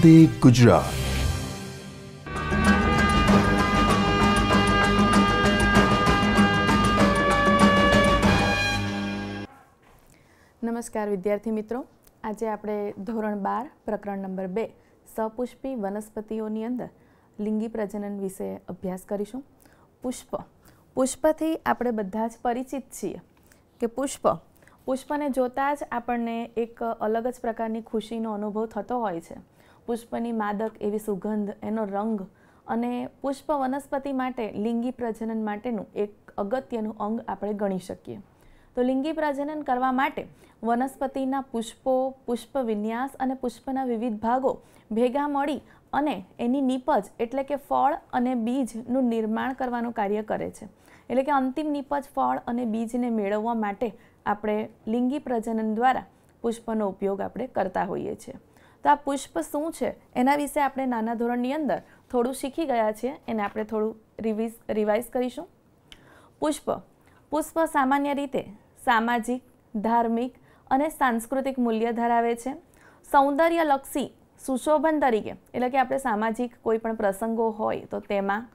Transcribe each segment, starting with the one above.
વંદે ગુજરાત નમસ્કાર વિદ્યાર્થી મિત્રો આજે આપણે ધોરણ બાર પ્રકરણ નંબર બે સપુષ્પી વનસ્પતિઓની અંદર લિંગી પ્રજનન વિશે અભ્યાસ કરીશું પુષ્પ પુષ્પથી આપણે બધા જ પરિચિત છીએ કે પુષ્પ પુષ્પને જોતાં જ આપણને એક અલગ જ પ્રકારની ખુશીનો અનુભવ થતો હોય છે પુષ્પની માદક એવી સુગંધ એનો રંગ અને પુષ્પ વનસ્પતિ માટે લિંગી પ્રજનન માટેનું એક અગત્યનું અંગ આપણે ગણી શકીએ તો લિંગી પ્રજનન કરવા માટે વનસ્પતિના પુષ્પો પુષ્પ વિન્યાસ અને પુષ્પના વિવિધ ભાગો ભેગા મળી અને એની નીપજ એટલે કે ફળ અને બીજનું નિર્માણ કરવાનું કાર્ય કરે છે એટલે કે અંતિમ નીપજ ફળ અને બીજને મેળવવા માટે આપણે લિંગી પ્રજનન દ્વારા પુષ્પનો ઉપયોગ આપણે કરતા હોઈએ છીએ તો આ પુષ્પ શું છે એના વિશે આપણે નાના ધોરણની અંદર થોડું શીખી ગયા છીએ એને આપણે થોડું રિવિઝ રિવાઇઝ કરીશું પુષ્પ પુષ્પ સામાન્ય રીતે સામાજિક ધાર્મિક અને સાંસ્કૃતિક મૂલ્ય ધરાવે છે સૌંદર્યલક્ષી સુશોભન તરીકે એટલે કે આપણે સામાજિક કોઈપણ પ્રસંગો હોય તો તેમાં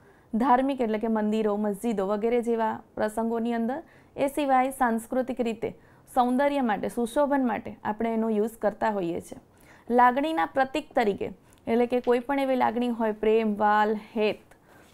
ધાર્મિક એટલે કે મંદિરો મસ્જિદો વગેરે જેવા પ્રસંગોની અંદર એ સિવાય સાંસ્કૃતિક રીતે સૌંદર્ય માટે સુશોભન માટે આપણે એનો યુઝ કરતા હોઈએ છીએ લાગણીના પ્રતીક તરીકે એટલે કે કોઈ પણ એવી લાગણી હોય પ્રેમ વાલ હેત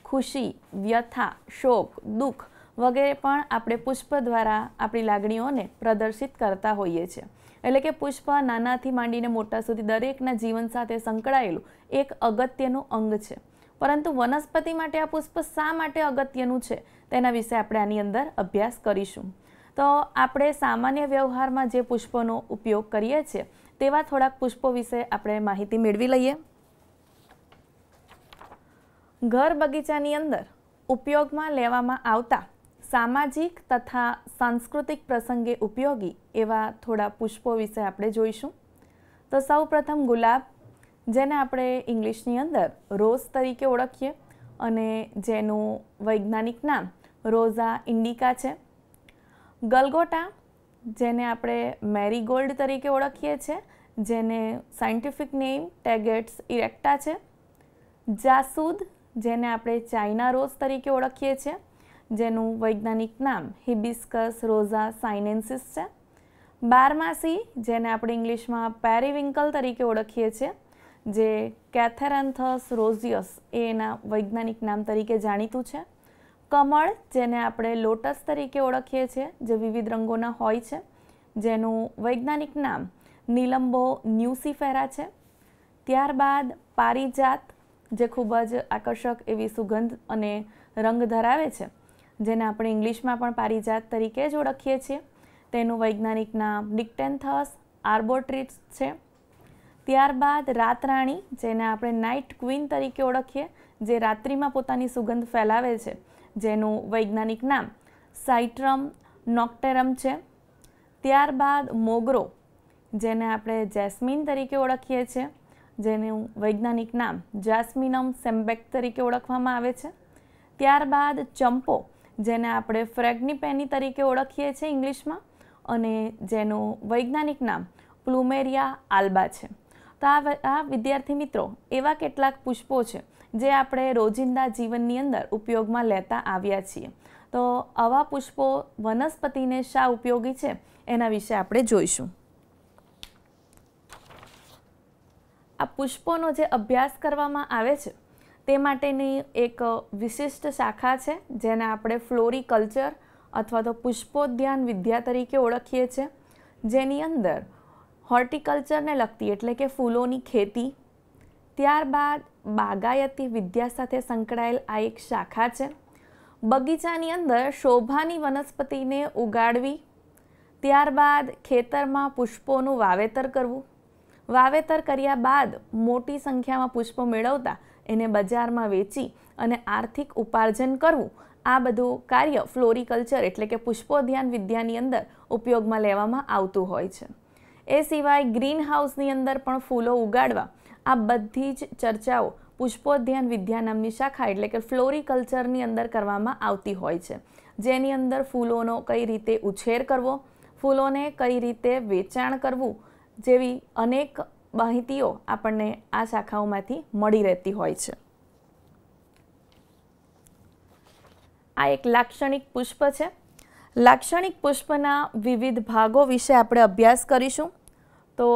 ખુશી વ્યથા શોક દુઃખ વગેરે પણ આપણે પુષ્પ દ્વારા આપણી લાગણીઓને પ્રદર્શિત કરતા હોઈએ છીએ એટલે કે પુષ્પ નાનાથી માંડીને મોટા સુધી દરેકના જીવન સાથે સંકળાયેલું એક અગત્યનું અંગ છે પરંતુ વનસ્પતિ માટે આ પુષ્પ શા માટે અગત્યનું છે તેના વિશે આપણે આની અંદર અભ્યાસ કરીશું તો આપણે સામાન્ય વ્યવહારમાં જે પુષ્પોનો ઉપયોગ કરીએ છીએ તેવા થોડાક પુષ્પો વિશે આપણે માહિતી મેળવી લઈએ ઘર બગીચાની અંદર ઉપયોગમાં લેવામાં આવતા સામાજિક તથા સાંસ્કૃતિક પ્રસંગે ઉપયોગી એવા થોડા પુષ્પો વિશે આપણે જોઈશું તો સૌ પ્રથમ ગુલાબ જેને આપણે ઇંગ્લિશની અંદર રોઝ તરીકે ઓળખીએ અને જેનું વૈજ્ઞાનિક નામ રોઝા ઇન્ડિકા છે ગલગોટા જેને આપણે મેરીગોલ્ડ તરીકે ઓળખીએ છીએ જેને સાયન્ટિફિક નેમ ટેગેટ્સ ઇરેક્ટા છે જાસૂદ જેને આપણે ચાઇના રોઝ તરીકે ઓળખીએ છીએ જેનું વૈજ્ઞાનિક નામ હિબિસ્કસ રોઝા સાઇનેન્સિસ છે બારમાસી જેને આપણે ઇંગ્લિશમાં પેરીવિંકલ તરીકે ઓળખીએ છીએ જે કેથેરન્થસ રોઝિયસ એના વૈજ્ઞાનિક નામ તરીકે જાણીતું છે કમળ જેને આપણે લોટસ તરીકે ઓળખીએ છીએ જે વિવિધ રંગોના હોય છે જેનું વૈજ્ઞાનિક નામ નીલંબો ન્યુસીફેરા છે ત્યારબાદ પારિજાત જે ખૂબ જ આકર્ષક એવી સુગંધ અને રંગ ધરાવે છે જેને આપણે ઇંગ્લિશમાં પણ પારિજાત તરીકે જ ઓળખીએ છીએ તેનું વૈજ્ઞાનિક નામ ડિક્ટેન્થસ આર્બોટ્રિટ્સ છે ત્યારબાદ રાતરાણી જેને આપણે નાઇટ ક્વીન તરીકે ઓળખીએ જે રાત્રિમાં પોતાની સુગંધ ફેલાવે છે જેનું વૈજ્ઞાનિક નામ સાઇટ્રમ નોક્ટેરમ છે ત્યારબાદ મોગરો જેને આપણે જેસ્મિન તરીકે ઓળખીએ છીએ જેનું વૈજ્ઞાનિક નામ જાસ્મિનમ સેમ્બેક તરીકે ઓળખવામાં આવે છે ત્યારબાદ ચંપો જેને આપણે ફ્રેગ્નિપેની તરીકે ઓળખીએ છીએ ઇંગ્લિશમાં અને જેનું વૈજ્ઞાનિક નામ પ્લુમેરિયા આલ્બા છે તો આ વિદ્યાર્થી મિત્રો એવા કેટલાક પુષ્પો છે જે આપણે રોજિંદા જીવનની અંદર ઉપયોગમાં લેતા આવ્યા છીએ તો આવા પુષ્પો વનસ્પતિને શા ઉપયોગી છે એના વિશે આપણે જોઈશું આ પુષ્પોનો જે અભ્યાસ કરવામાં આવે છે તે માટેની એક વિશિષ્ટ શાખા છે જેને આપણે ફ્લોરીકલ્ચર અથવા તો પુષ્પોદ્યાન વિદ્યા તરીકે ઓળખીએ છીએ જેની અંદર હોર્ટિકલ્ચરને લગતી એટલે કે ફૂલોની ખેતી ત્યારબાદ બાગાયતી વિદ્યા સાથે સંકળાયેલ આ એક શાખા છે બગીચાની અંદર શોભાની વનસ્પતિને ઉગાડવી ત્યારબાદ ખેતરમાં પુષ્પોનું વાવેતર કરવું વાવેતર કર્યા બાદ મોટી સંખ્યામાં પુષ્પો મેળવતા એને બજારમાં વેચી અને આર્થિક ઉપાર્જન કરવું આ બધું કાર્ય ફ્લોરિકલ્ચર એટલે કે પુષ્પો ધ્યાન વિદ્યાની અંદર ઉપયોગમાં લેવામાં આવતું હોય છે એ સિવાય ગ્રીન હાઉસની અંદર પણ ફૂલો ઉગાડવા આ બધી જ ચર્ચાઓ પુષ્પોધ્યાન વિદ્યા નામની શાખા એટલે કે ફ્લોરિકલ્ચરની અંદર કરવામાં આવતી હોય છે જેની અંદર ફૂલોનો કઈ રીતે ઉછેર કરવો ફૂલોને કઈ રીતે વેચાણ કરવું જેવી અનેક માહિતીઓ આપણને આ શાખાઓમાંથી મળી રહેતી હોય છે આ એક લાક્ષણિક પુષ્પ છે લાક્ષણિક પુષ્પના વિવિધ ભાગો વિશે આપણે અભ્યાસ કરીશું તો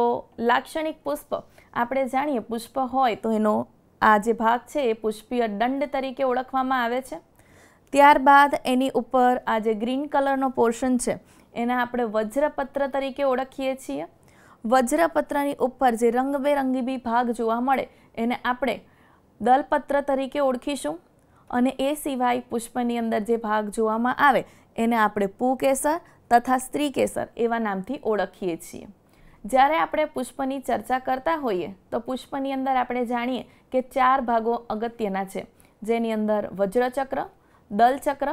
લાક્ષણિક પુષ્પ આપણે જાણીએ પુષ્પ હોય તો એનો આ જે ભાગ છે એ પુષ્પીય દંડ તરીકે ઓળખવામાં આવે છે ત્યારબાદ એની ઉપર આ જે ગ્રીન કલરનો પોર્શન છે એને આપણે વજ્રપત્ર તરીકે ઓળખીએ છીએ વજ્રપત્રની ઉપર જે રંગબેરંગી બી ભાગ જોવા મળે એને આપણે દલપત્ર તરીકે ઓળખીશું અને એ સિવાય પુષ્પની અંદર જે ભાગ જોવામાં આવે એને આપણે પૂકેસર તથા સ્ત્રીકેસર એવા નામથી ઓળખીએ છીએ જ્યારે આપણે પુષ્પની ચર્ચા કરતા હોઈએ તો પુષ્પની અંદર આપણે જાણીએ કે ચાર ભાગો અગત્યના છે જેની અંદર વજ્રચક્ર દલચક્ર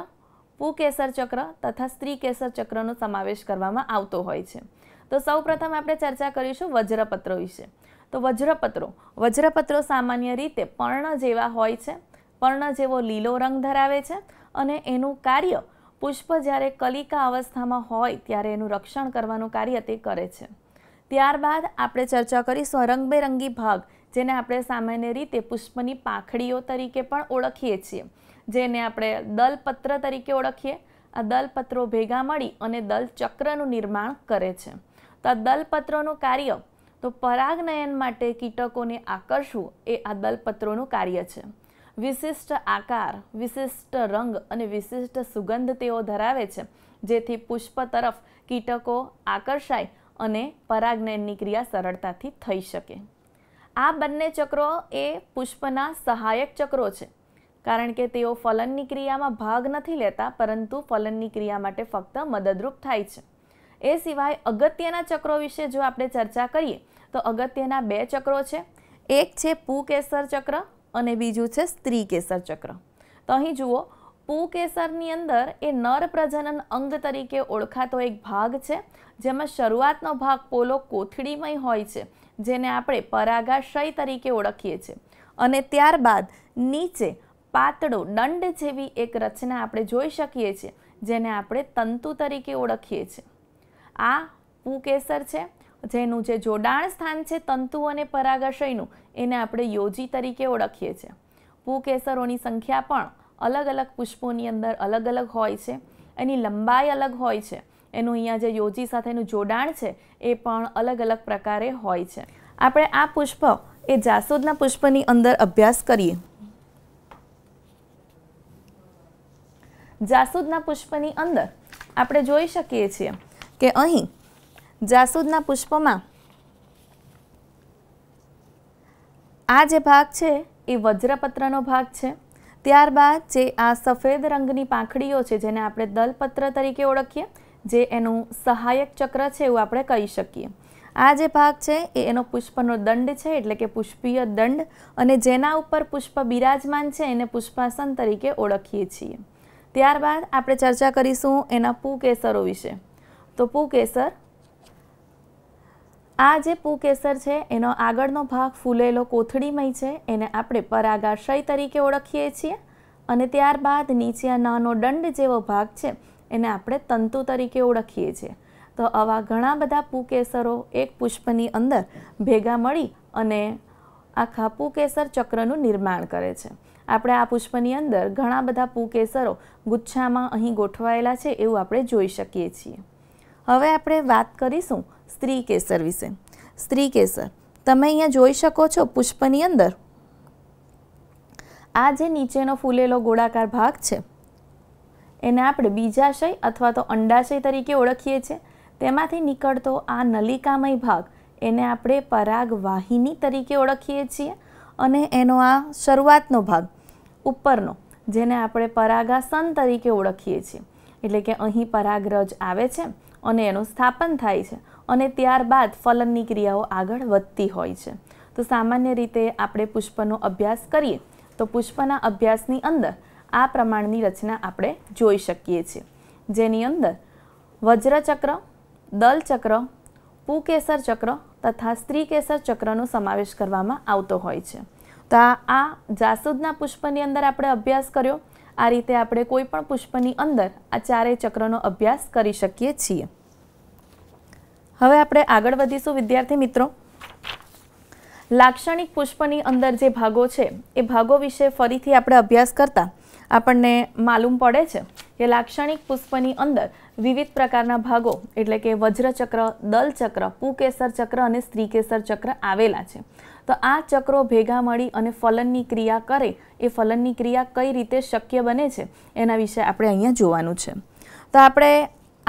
પુકેસર ચક્ર તથા સ્ત્રી કેસર ચક્રનો સમાવેશ કરવામાં આવતો હોય છે તો સૌ પ્રથમ આપણે ચર્ચા કરીશું વજ્રપત્રો વિશે તો વજ્રપત્રો વજ્રપત્રો સામાન્ય રીતે પર્ણ જેવા હોય છે પર્ણ જેવો લીલો રંગ ધરાવે છે અને એનું કાર્ય પુષ્પ જ્યારે કલિકા અવસ્થામાં હોય ત્યારે એનું રક્ષણ કરવાનું કાર્ય તે કરે છે ત્યારબાદ આપણે ચર્ચા કરીશું રંગબેરંગી ભાગ જેને આપણે સામાન્ય રીતે પુષ્પની પાખડીઓ તરીકે પણ ઓળખીએ છીએ જેને આપણે દલપત્ર તરીકે ઓળખીએ આ દલપત્રો ભેગા મળી અને દલચક્રનું નિર્માણ કરે છે તો આ દલપત્રોનું કાર્ય તો પરાગનયન માટે કીટકોને આકર્ષવું એ આ દલપત્રોનું કાર્ય છે વિશિષ્ટ આકાર વિશિષ્ટ રંગ અને વિશિષ્ટ સુગંધ તેઓ ધરાવે છે જેથી પુષ્પ તરફ કીટકો આકર્ષાય અને પરાગનયનની ક્રિયા સરળતાથી થઈ શકે આ બંને ચક્રો એ પુષ્પના સહાયક ચક્રો છે કારણ કે તેઓ ફલનની ક્રિયામાં ભાગ નથી લેતા પરંતુ ફલનની ક્રિયા માટે ફક્ત મદદરૂપ થાય છે એ સિવાય અગત્યના ચક્રો વિશે જો આપણે ચર્ચા કરીએ તો અગત્યના બે ચક્રો છે એક છે પુકેસર ચક્ર અને બીજું છે સ્ત્રી કેસર ચક્ર તો અહીં જુઓ પૂકેસરની અંદર એ નર પ્રજનન અંગ તરીકે ઓળખાતો એક ભાગ છે જેમાં શરૂઆતનો ભાગ પોલો કોથળીમય હોય છે જેને આપણે પરાગાશય તરીકે ઓળખીએ છીએ અને ત્યારબાદ નીચે પાતળો દંડ જેવી એક રચના આપણે જોઈ શકીએ છીએ જેને આપણે તંતુ તરીકે ઓળખીએ છીએ આ પૂકેસર છે જેનું જે જોડાણ સ્થાન છે તંતુ અને પરાગાશયનું એને આપણે યોજી તરીકે ઓળખીએ છીએ પૂકેસરોની સંખ્યા પણ અલગ અલગ પુષ્પોની અંદર અલગ અલગ હોય છે એની લંબાઈ અલગ હોય છે એનું અહીંયા જે યોજી સાથેનું જોડાણ છે એ પણ અલગ અલગ પ્રકારે હોય છે આપણે આ પુષ્પ એ જાસૂદના પુષ્પની અંદર અભ્યાસ કરીએ જાસૂદના પુષ્પની અંદર આપણે જોઈ શકીએ છીએ કે અહીં જાસૂદના પુષ્પમાં આ જે ભાગ છે એ વજ્રપત્રનો ભાગ છે ત્યારબાદ જે આ સફેદ રંગની પાંખડીઓ છે જેને આપણે દલપત્ર તરીકે ઓળખીએ જે એનું સહાયક ચક્ર છે એવું આપણે કહી શકીએ આ જે ભાગ છે એ એનો પુષ્પનો દંડ છે એટલે કે પુષ્પીય દંડ અને જેના ઉપર પુષ્પ બિરાજમાન છે એને પુષ્પાસન તરીકે ઓળખીએ છીએ ત્યારબાદ આપણે ચર્ચા કરીશું એના કેસરો વિશે તો કેસર આ જે પુકેસર છે એનો આગળનો ભાગ ફૂલેલો કોથળીમય છે એને આપણે પરાગાશય તરીકે ઓળખીએ છીએ અને ત્યારબાદ નીચે આ નાનો દંડ જેવો ભાગ છે એને આપણે તંતુ તરીકે ઓળખીએ છીએ તો આવા ઘણા બધા પૂકેસરો એક પુષ્પની અંદર ભેગા મળી અને આખા પુકેસર ચક્રનું નિર્માણ કરે છે આપણે આ પુષ્પની અંદર ઘણા બધા પુકેસરો ગુચ્છામાં અહીં ગોઠવાયેલા છે એવું આપણે જોઈ શકીએ છીએ હવે આપણે વાત કરીશું સ્ત્રી કેસર વિશે સ્ત્રી કેસર તમે અહીંયા જોઈ શકો છો પુષ્પની અંદર આ જે નીચેનો ફૂલેલો ગોળાકાર ભાગ છે એને આપણે બીજાશય અથવા તો અંડાશય તરીકે ઓળખીએ છીએ તેમાંથી નીકળતો આ નલિકામય ભાગ એને આપણે પરાગ વાહિની તરીકે ઓળખીએ છીએ અને એનો આ શરૂઆતનો ભાગ ઉપરનો જેને આપણે પરાગાસન તરીકે ઓળખીએ છીએ એટલે કે અહીં પરાગરજ આવે છે અને એનું સ્થાપન થાય છે અને ત્યારબાદ ફલનની ક્રિયાઓ આગળ વધતી હોય છે તો સામાન્ય રીતે આપણે પુષ્પનો અભ્યાસ કરીએ તો પુષ્પના અભ્યાસની અંદર આ પ્રમાણની રચના આપણે જોઈ શકીએ છીએ જેની અંદર વજ્રચક્ર દલચક્ર પુકેસર ચક્ર તથા સ્ત્રીકેસર ચક્રનો સમાવેશ કરવામાં આવતો હોય છે તો આ જાસૂદના પુષ્પની અંદર આપણે અભ્યાસ કર્યો આ રીતે આપણે કોઈ પણ પુષ્પની અંદર આ ચારેય ચક્રનો અભ્યાસ કરી શકીએ છીએ હવે આપણે આગળ વધીશું વિદ્યાર્થી મિત્રો લાક્ષણિક પુષ્પની અંદર જે ભાગો છે એ ભાગો વિશે ફરીથી આપણે અભ્યાસ કરતા આપણને માલુમ પડે છે કે લાક્ષણિક પુષ્પની અંદર વિવિધ પ્રકારના ભાગો એટલે કે વજ્રચક્ર દલચક્ર પુકેસર ચક્ર અને સ્ત્રીકેસર ચક્ર આવેલા છે તો આ ચક્રો ભેગા મળી અને ફલનની ક્રિયા કરે એ ફલનની ક્રિયા કઈ રીતે શક્ય બને છે એના વિશે આપણે અહીંયા જોવાનું છે તો આપણે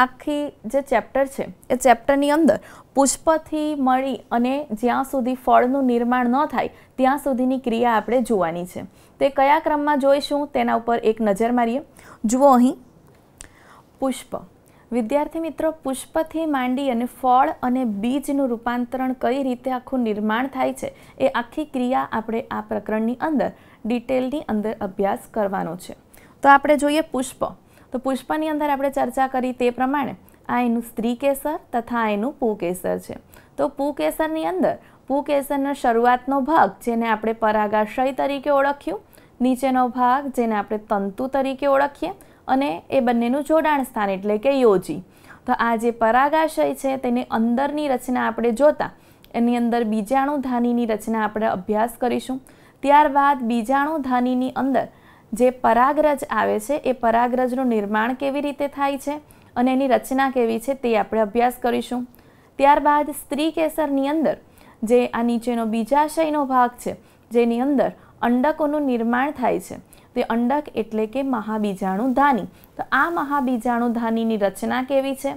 આખી જે ચેપ્ટર છે એ ચેપ્ટરની અંદર પુષ્પથી મળી અને જ્યાં સુધી ફળનું નિર્માણ ન થાય ત્યાં સુધીની ક્રિયા આપણે જોવાની છે તે કયા ક્રમમાં જોઈશું તેના ઉપર એક નજર મારીએ જુઓ અહીં પુષ્પ વિદ્યાર્થી મિત્રો પુષ્પથી માંડી અને ફળ અને બીજનું રૂપાંતરણ કઈ રીતે આખું નિર્માણ થાય છે એ આખી ક્રિયા આપણે આ પ્રકરણની અંદર ડિટેલની અંદર અભ્યાસ કરવાનો છે તો આપણે જોઈએ પુષ્પ તો પુષ્પની અંદર આપણે ચર્ચા કરી તે પ્રમાણે આ એનું સ્ત્રી કેસર તથા આ એનું પૂકેસર છે તો પૂકેસરની અંદર પૂકેસરના શરૂઆતનો ભાગ જેને આપણે પરાગાશય તરીકે ઓળખ્યું નીચેનો ભાગ જેને આપણે તંતુ તરીકે ઓળખીએ અને એ બંનેનું જોડાણ સ્થાન એટલે કે યોજી તો આ જે પરાગાશય છે તેની અંદરની રચના આપણે જોતા એની અંદર બીજાણુ ધાનીની રચના આપણે અભ્યાસ કરીશું ત્યારબાદ બીજાણુ ધાનીની અંદર જે પરાગરજ આવે છે એ પરાગરજનું નિર્માણ કેવી રીતે થાય છે અને એની રચના કેવી છે તે આપણે અભ્યાસ કરીશું ત્યારબાદ સ્ત્રી કેસરની અંદર જે આ નીચેનો બીજાશયનો ભાગ છે જેની અંદર અંડકોનું નિર્માણ થાય છે તે અંડક એટલે કે મહાબીજાણુ ધાની તો આ મહાબીજાણુ ધાનીની રચના કેવી છે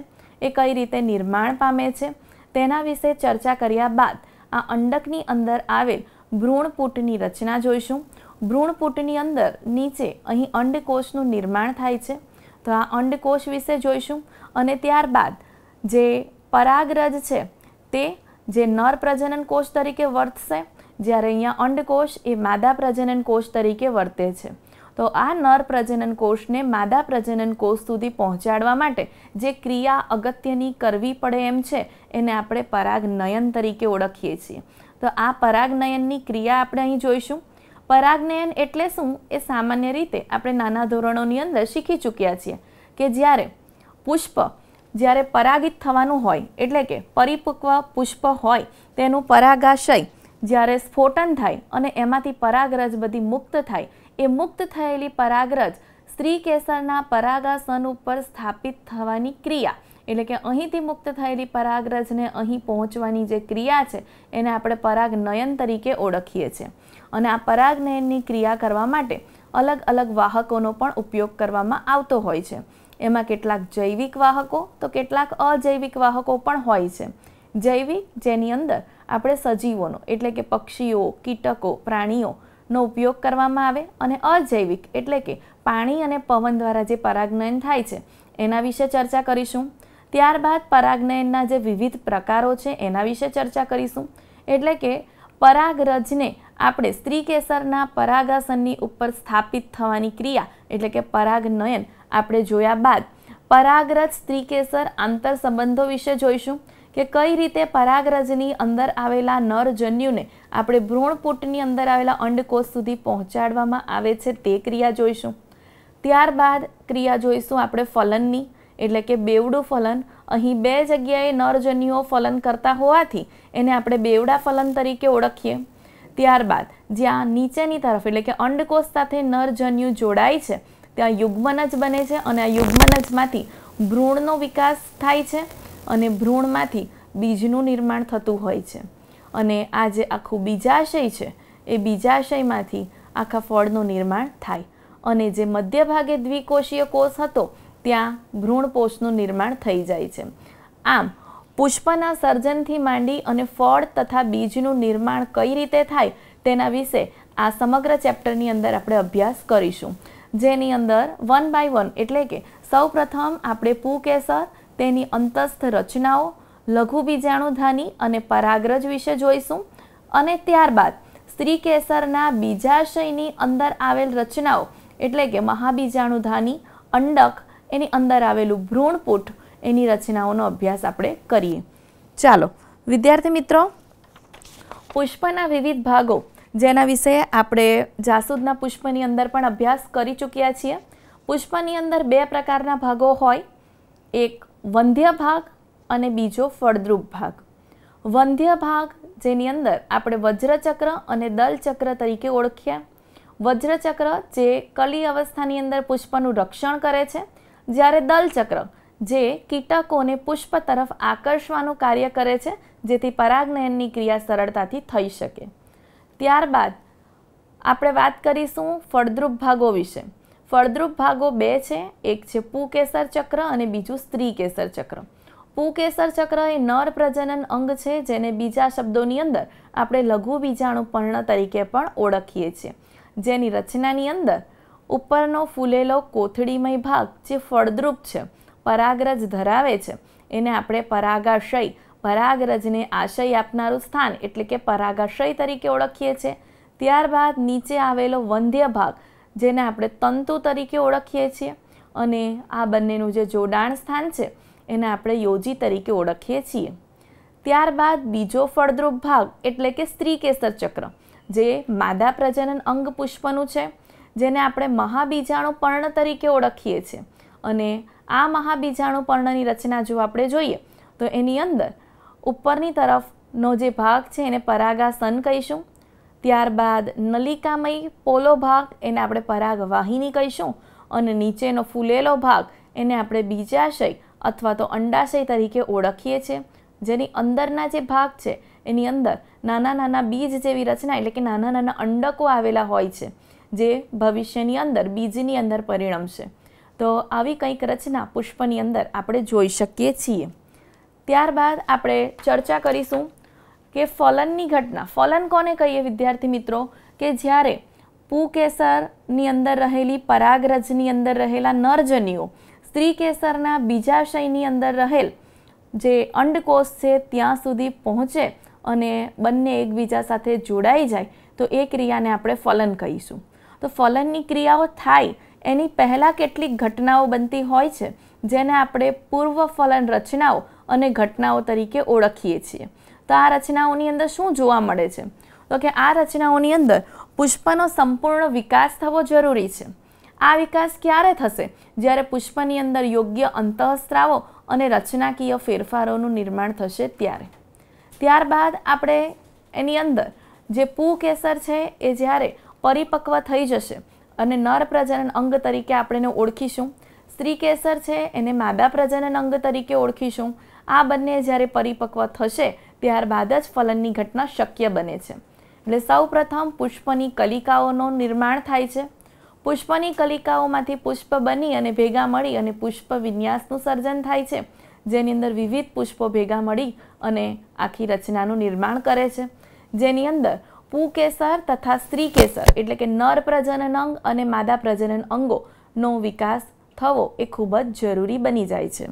એ કઈ રીતે નિર્માણ પામે છે તેના વિશે ચર્ચા કર્યા બાદ આ અંડકની અંદર આવેલ ભ્રૂણપૂટની રચના જોઈશું ભ્રૂણપુટની અંદર નીચે અહીં અંડકોષનું નિર્માણ થાય છે તો આ અંડકોષ વિશે જોઈશું અને ત્યારબાદ જે પરાગરજ છે તે જે નર પ્રજનન કોષ તરીકે વર્તશે જ્યારે અહીંયા અંડકોષ એ માદા પ્રજનન કોષ તરીકે વર્તે છે તો આ નર પ્રજનન કોષને માદા પ્રજનન કોષ સુધી પહોંચાડવા માટે જે ક્રિયા અગત્યની કરવી પડે એમ છે એને આપણે પરાગનયન તરીકે ઓળખીએ છીએ તો આ પરાગનયનની ક્રિયા આપણે અહીં જોઈશું પરાગનયન એટલે શું એ સામાન્ય રીતે આપણે નાના ધોરણોની અંદર શીખી ચૂક્યા છીએ કે જ્યારે પુષ્પ જ્યારે પરાગિત થવાનું હોય એટલે કે પરિપક્વ પુષ્પ હોય તેનું પરાગાશય જ્યારે સ્ફોટન થાય અને એમાંથી પરાગરજ બધી મુક્ત થાય એ મુક્ત થયેલી પરાગરજ સ્ત્રી કેસરના પરાગાસન ઉપર સ્થાપિત થવાની ક્રિયા એટલે કે અહીંથી મુક્ત થયેલી પરાગરજને અહીં પહોંચવાની જે ક્રિયા છે એને આપણે પરાગનયન તરીકે ઓળખીએ છીએ અને આ પરાગનયનની ક્રિયા કરવા માટે અલગ અલગ વાહકોનો પણ ઉપયોગ કરવામાં આવતો હોય છે એમાં કેટલાક જૈવિક વાહકો તો કેટલાક અજૈવિક વાહકો પણ હોય છે જૈવિક જેની અંદર આપણે સજીવોનો એટલે કે પક્ષીઓ કીટકો પ્રાણીઓનો ઉપયોગ કરવામાં આવે અને અજૈવિક એટલે કે પાણી અને પવન દ્વારા જે પરાગનયન થાય છે એના વિશે ચર્ચા કરીશું ત્યારબાદ પરાગનયનના જે વિવિધ પ્રકારો છે એના વિશે ચર્ચા કરીશું એટલે કે પરાગરજને આપણે સ્ત્રી કેસરના પરાગાસનની ઉપર સ્થાપિત થવાની ક્રિયા એટલે કે પરાગ નયન આપણે જોયા બાદ પરાગરજ સ્ત્રી કેસર આંતર સંબંધો વિશે જોઈશું કે કઈ રીતે પરાગરજની અંદર આવેલા નરજન્યુને આપણે ભ્રૂણપુટની અંદર આવેલા અંડકોષ સુધી પહોંચાડવામાં આવે છે તે ક્રિયા જોઈશું ત્યારબાદ ક્રિયા જોઈશું આપણે ફલનની એટલે કે બેવડું ફલન અહીં બે જગ્યાએ નરજન્યુઓ ફલન કરતા હોવાથી એને આપણે બેવડા ફલન તરીકે ઓળખીએ ત્યારબાદ જ્યાં નીચેની તરફ એટલે કે અંડકોષ સાથે નરજન્યુ જોડાય છે ત્યાં યુગ્મનજ બને છે અને આ યુગ્મનજમાંથી ભ્રૂણનો વિકાસ થાય છે અને ભ્રૂણમાંથી બીજનું નિર્માણ થતું હોય છે અને આ જે આખું બીજાશય છે એ બીજાશયમાંથી આખા ફળનું નિર્માણ થાય અને જે મધ્ય ભાગે દ્વિકોષીય કોષ હતો ત્યાં ભ્રૂણપોષનું નિર્માણ થઈ જાય છે આમ પુષ્પના સર્જનથી માંડી અને ફળ તથા બીજનું નિર્માણ કઈ રીતે થાય તેના વિશે આ સમગ્ર ચેપ્ટરની અંદર આપણે અભ્યાસ કરીશું જેની અંદર વન બાય વન એટલે કે સૌપ્રથમ આપણે પૂકેસર તેની અંતસ્થ રચનાઓ લઘુ બીજાણુધાની અને પરાગ્રજ વિશે જોઈશું અને ત્યારબાદ સ્ત્રી કેસરના બીજાશયની અંદર આવેલ રચનાઓ એટલે કે મહાબીજાણુધાની અંડક એની અંદર આવેલું ભ્રૂણપુટ એની રચનાઓનો અભ્યાસ આપણે કરીએ ચાલો વિદ્યાર્થી મિત્રો પુષ્પના વિવિધ ભાગો જેના વિશે આપણે જાસૂદના પુષ્પની અંદર પણ અભ્યાસ કરી ચૂક્યા છીએ પુષ્પની અંદર બે પ્રકારના ભાગો હોય એક વંધ્ય ભાગ અને બીજો ફળદ્રુપ ભાગ વંધ્ય ભાગ જેની અંદર આપણે વજ્રચક્ર અને દલચક્ર તરીકે ઓળખ્યા વજ્રચક્ર જે કલી અવસ્થાની અંદર પુષ્પનું રક્ષણ કરે છે જ્યારે દલચક્ર જે કીટકોને પુષ્પ તરફ આકર્ષવાનું કાર્ય કરે છે જેથી પરાગનયનની ક્રિયા સરળતાથી થઈ શકે ત્યારબાદ આપણે વાત કરીશું ફળદ્રુપ ભાગો વિશે ફળદ્રુપ ભાગો બે છે એક છે પૂકેસર ચક્ર અને બીજું સ્ત્રી કેસર ચક્ર પૂકેસર ચક્ર એ નર પ્રજનન અંગ છે જેને બીજા શબ્દોની અંદર આપણે લઘુ બીજાણુ પર્ણ તરીકે પણ ઓળખીએ છીએ જેની રચનાની અંદર ઉપરનો ફૂલેલો કોથળીમય ભાગ જે ફળદ્રુપ છે પરાગરજ ધરાવે છે એને આપણે પરાગાશય પરાગરજને આશય આપનારું સ્થાન એટલે કે પરાગાશય તરીકે ઓળખીએ છીએ ત્યારબાદ નીચે આવેલો વંધ્ય ભાગ જેને આપણે તંતુ તરીકે ઓળખીએ છીએ અને આ બંનેનું જે જોડાણ સ્થાન છે એને આપણે યોજી તરીકે ઓળખીએ છીએ ત્યારબાદ બીજો ફળદ્રુપ ભાગ એટલે કે સ્ત્રી કેસર ચક્ર જે માદા પ્રજનન અંગ પુષ્પનું છે જેને આપણે મહાબીજાણુ પર્ણ તરીકે ઓળખીએ છીએ અને આ મહાબીજાણુ પર્ણની રચના જો આપણે જોઈએ તો એની અંદર ઉપરની તરફનો જે ભાગ છે એને પરાગાસન કહીશું ત્યારબાદ નલિકામય પોલો ભાગ એને આપણે પરાગવાહિની કહીશું અને નીચેનો ફૂલેલો ભાગ એને આપણે બીજાશય અથવા તો અંડાશય તરીકે ઓળખીએ છીએ જેની અંદરના જે ભાગ છે એની અંદર નાના નાના બીજ જેવી રચના એટલે કે નાના નાના અંડકો આવેલા હોય છે જે ભવિષ્યની અંદર બીજની અંદર પરિણમશે તો આવી કંઈક રચના પુષ્પની અંદર આપણે જોઈ શકીએ છીએ ત્યારબાદ આપણે ચર્ચા કરીશું કે ફલનની ઘટના ફલન કોને કહીએ વિદ્યાર્થી મિત્રો કે જ્યારે પૂકેસરની અંદર રહેલી પરાગરજની અંદર રહેલા નરજનીઓ સ્ત્રી કેસરના શયની અંદર રહેલ જે અંડકોષ છે ત્યાં સુધી પહોંચે અને બંને એકબીજા સાથે જોડાઈ જાય તો એ ક્રિયાને આપણે ફલન કહીશું તો ફલનની ક્રિયાઓ થાય એની પહેલાં કેટલીક ઘટનાઓ બનતી હોય છે જેને આપણે પૂર્વ ફલન રચનાઓ અને ઘટનાઓ તરીકે ઓળખીએ છીએ તો આ રચનાઓની અંદર શું જોવા મળે છે તો કે આ રચનાઓની અંદર પુષ્પનો સંપૂર્ણ વિકાસ થવો જરૂરી છે આ વિકાસ ક્યારે થશે જ્યારે પુષ્પની અંદર યોગ્ય અંતઃસ્ત્રાવો અને રચનાકીય ફેરફારોનું નિર્માણ થશે ત્યારે ત્યારબાદ આપણે એની અંદર જે પૂ કેસર છે એ જ્યારે પરિપક્વ થઈ જશે અને નર પ્રજનન અંગ તરીકે આપણે એને ઓળખીશું સ્ત્રી કેસર છે એને માદા પ્રજનન અંગ તરીકે ઓળખીશું આ બંને જ્યારે પરિપક્વ થશે ત્યારબાદ જ ફલનની ઘટના શક્ય બને છે એટલે સૌપ્રથમ પુષ્પની કલિકાઓનું નિર્માણ થાય છે પુષ્પની કલિકાઓમાંથી પુષ્પ બની અને ભેગા મળી અને પુષ્પ વિન્યાસનું સર્જન થાય છે જેની અંદર વિવિધ પુષ્પો ભેગા મળી અને આખી રચનાનું નિર્માણ કરે છે જેની અંદર પૂકેસર તથા સ્ત્રી કેસર એટલે કે નર પ્રજનન અંગ અને માદા પ્રજનન અંગોનો વિકાસ થવો એ ખૂબ જ જરૂરી બની જાય છે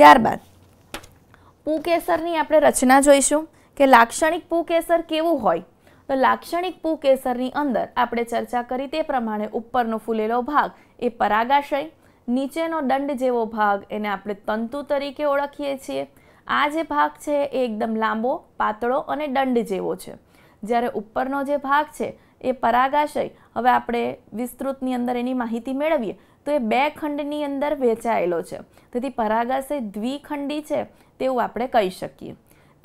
ત્યારબાદ પૂકેસરની આપણે રચના જોઈશું કે લાક્ષણિક પૂકેસર કેવું હોય તો લાક્ષણિક પૂકેસરની અંદર આપણે ચર્ચા કરી તે પ્રમાણે ઉપરનો ફૂલેલો ભાગ એ પરાગાશય નીચેનો દંડ જેવો ભાગ એને આપણે તંતુ તરીકે ઓળખીએ છીએ આ જે ભાગ છે એ એકદમ લાંબો પાતળો અને દંડ જેવો છે જ્યારે ઉપરનો જે ભાગ છે એ પરાગાશય હવે આપણે વિસ્તૃતની અંદર એની માહિતી મેળવીએ તો એ બે ખંડની અંદર વહેંચાયેલો છે તેથી પરાગાશય દ્વિખંડી છે તેવું આપણે કહી શકીએ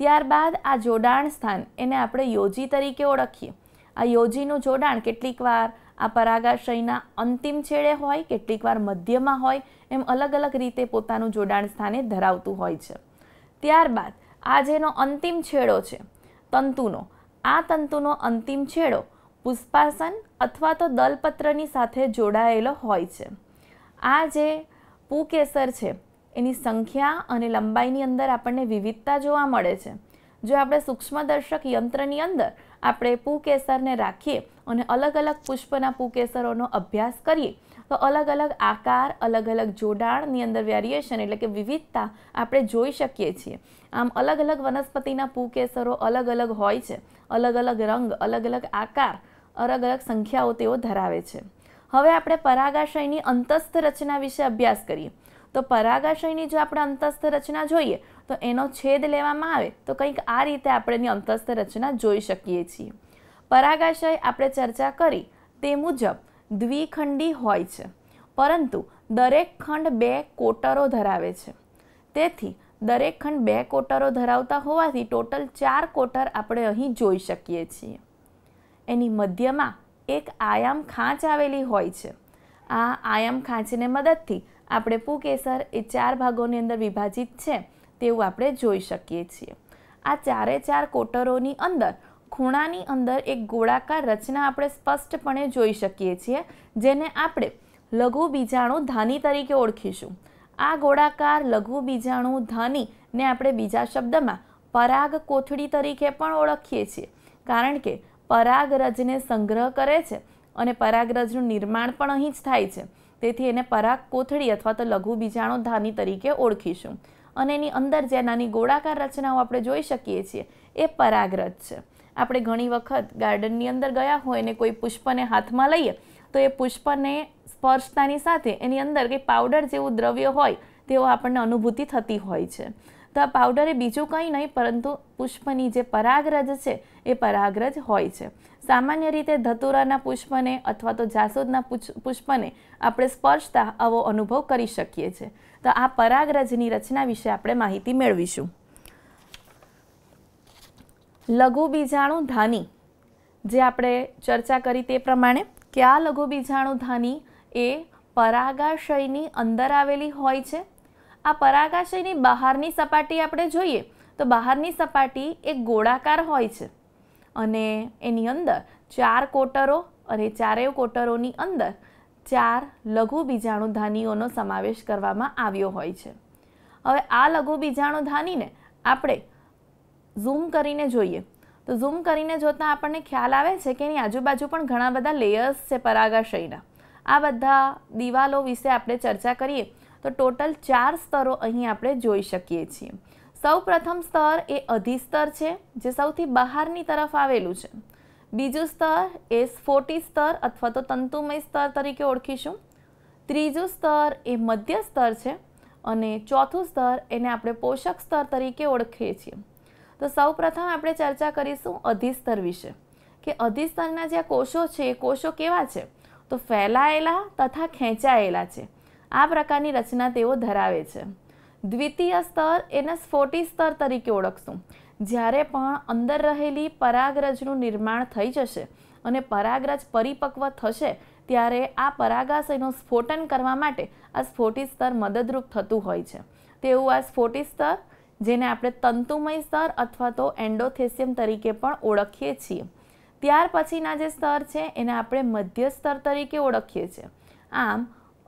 ત્યારબાદ આ જોડાણ સ્થાન એને આપણે યોજી તરીકે ઓળખીએ આ યોજીનું જોડાણ કેટલીકવાર આ પરાગાશયના અંતિમ છેડે હોય કેટલીકવાર મધ્યમાં હોય એમ અલગ અલગ રીતે પોતાનું જોડાણ સ્થાને ધરાવતું હોય છે ત્યારબાદ આ જેનો અંતિમ છેડો છે તંતુનો આ તંતુનો અંતિમ છેડો પુષ્પાસન અથવા તો દલપત્રની સાથે જોડાયેલો હોય છે આ જે પૂકેસર છે એની સંખ્યા અને લંબાઈની અંદર આપણને વિવિધતા જોવા મળે છે જો આપણે સૂક્ષ્મદર્શક યંત્રની અંદર આપણે પૂકેસરને રાખીએ અને અલગ અલગ પુષ્પના પૂકેસરોનો અભ્યાસ કરીએ તો અલગ અલગ આકાર અલગ અલગ જોડાણની અંદર વેરિએશન એટલે કે વિવિધતા આપણે જોઈ શકીએ છીએ આમ અલગ અલગ વનસ્પતિના પૂકેસરો અલગ અલગ હોય છે અલગ અલગ રંગ અલગ અલગ આકાર અલગ અલગ સંખ્યાઓ તેઓ ધરાવે છે હવે આપણે પરાગાશયની અંતસ્થ રચના વિશે અભ્યાસ કરીએ તો પરાગાશયની જો આપણે અંતસ્થ રચના જોઈએ તો એનો છેદ લેવામાં આવે તો કંઈક આ રીતે આપણે એની અંતસ્થ રચના જોઈ શકીએ છીએ પરાગાશય આપણે ચર્ચા કરી તે મુજબ દ્વિખંડી હોય છે પરંતુ દરેક ખંડ બે કોટરો ધરાવે છે તેથી દરેક ખંડ બે કોટરો ધરાવતા હોવાથી ટોટલ ચાર કોટર આપણે અહીં જોઈ શકીએ છીએ એની મધ્યમાં એક આયામ ખાંચ આવેલી હોય છે આ આયામ ખાંચને મદદથી આપણે પૂકેસર એ ચાર ભાગોની અંદર વિભાજિત છે તેવું આપણે જોઈ શકીએ છીએ આ ચારે ચાર કોટરોની અંદર ખૂણાની અંદર એક ગોળાકાર રચના આપણે સ્પષ્ટપણે જોઈ શકીએ છીએ જેને આપણે લઘુ બીજાણુ ધાની તરીકે ઓળખીશું આ ગોળાકાર લઘુ બીજાણુ ધનીને આપણે બીજા શબ્દમાં પરાગ કોથળી તરીકે પણ ઓળખીએ છીએ કારણ કે પરાગરજને સંગ્રહ કરે છે અને પરાગરજનું નિર્માણ પણ અહીં જ થાય છે તેથી એને પરાગ કોથળી અથવા તો લઘુ બીજાણુ ધાની તરીકે ઓળખીશું અને એની અંદર જે નાની ગોળાકાર રચનાઓ આપણે જોઈ શકીએ છીએ એ પરાગરજ છે આપણે ઘણી વખત ગાર્ડનની અંદર ગયા હોય ને કોઈ પુષ્પને હાથમાં લઈએ તો એ પુષ્પને સ્પર્શતાની સાથે એની અંદર કંઈ પાવડર જેવું દ્રવ્ય હોય તેવો આપણને અનુભૂતિ થતી હોય છે તો આ પાવડર એ બીજું કંઈ નહીં પરંતુ પુષ્પની જે પરાગરજ છે એ પરાગરજ હોય છે સામાન્ય રીતે ધતુરાના પુષ્પને અથવા તો જાસૂદના પુષ્પને આપણે સ્પર્શતા આવો અનુભવ કરી શકીએ છીએ તો આ પરાગરજની રચના વિશે આપણે માહિતી મેળવીશું લઘુ બીજાણુ ધાની જે આપણે ચર્ચા કરી તે પ્રમાણે કે આ લઘુ બીજાણુ ધાની એ પરાગાશયની અંદર આવેલી હોય છે આ પરાગાશયની બહારની સપાટી આપણે જોઈએ તો બહારની સપાટી એ ગોળાકાર હોય છે અને એની અંદર ચાર કોટરો અને ચારેય કોટરોની અંદર ચાર લઘુ બીજાણુધાનીઓનો સમાવેશ કરવામાં આવ્યો હોય છે હવે આ લઘુ બીજાણુધાનીને આપણે ઝૂમ કરીને જોઈએ તો ઝૂમ કરીને જોતાં આપણને ખ્યાલ આવે છે કે એની આજુબાજુ પણ ઘણા બધા લેયર્સ છે પરાગાશયના આ બધા દિવાલો વિશે આપણે ચર્ચા કરીએ તો ટોટલ ચાર સ્તરો અહીં આપણે જોઈ શકીએ છીએ સૌ પ્રથમ સ્તર એ અધિસ્તર છે જે સૌથી બહારની તરફ આવેલું છે બીજું સ્તર એ સ્ફોટી સ્તર અથવા તો તંતુમય સ્તર તરીકે ઓળખીશું ત્રીજું સ્તર એ મધ્ય સ્તર છે અને ચોથું સ્તર એને આપણે પોષક સ્તર તરીકે ઓળખીએ છીએ તો સૌપ્રથમ આપણે ચર્ચા કરીશું અધિસ્તર વિશે કે અધિસ્તરના જે કોષો છે એ કોષો કેવા છે તો ફેલાયેલા તથા ખેંચાયેલા છે આ પ્રકારની રચના તેઓ ધરાવે છે દ્વિતીય સ્તર એને સ્ફોટી સ્તર તરીકે ઓળખશું જ્યારે પણ અંદર રહેલી પરાગરજનું નિર્માણ થઈ જશે અને પરાગરજ પરિપક્વ થશે ત્યારે આ પરાગાશયનું સ્ફોટન કરવા માટે આ સ્ફોટી સ્તર મદદરૂપ થતું હોય છે તેવું આ સ્ફોટી સ્તર જેને આપણે તંતુમય સ્તર અથવા તો એન્ડોથેસિયમ તરીકે પણ ઓળખીએ છીએ ત્યાર પછીના જે સ્તર છે એને આપણે મધ્ય સ્તર તરીકે ઓળખીએ છીએ આમ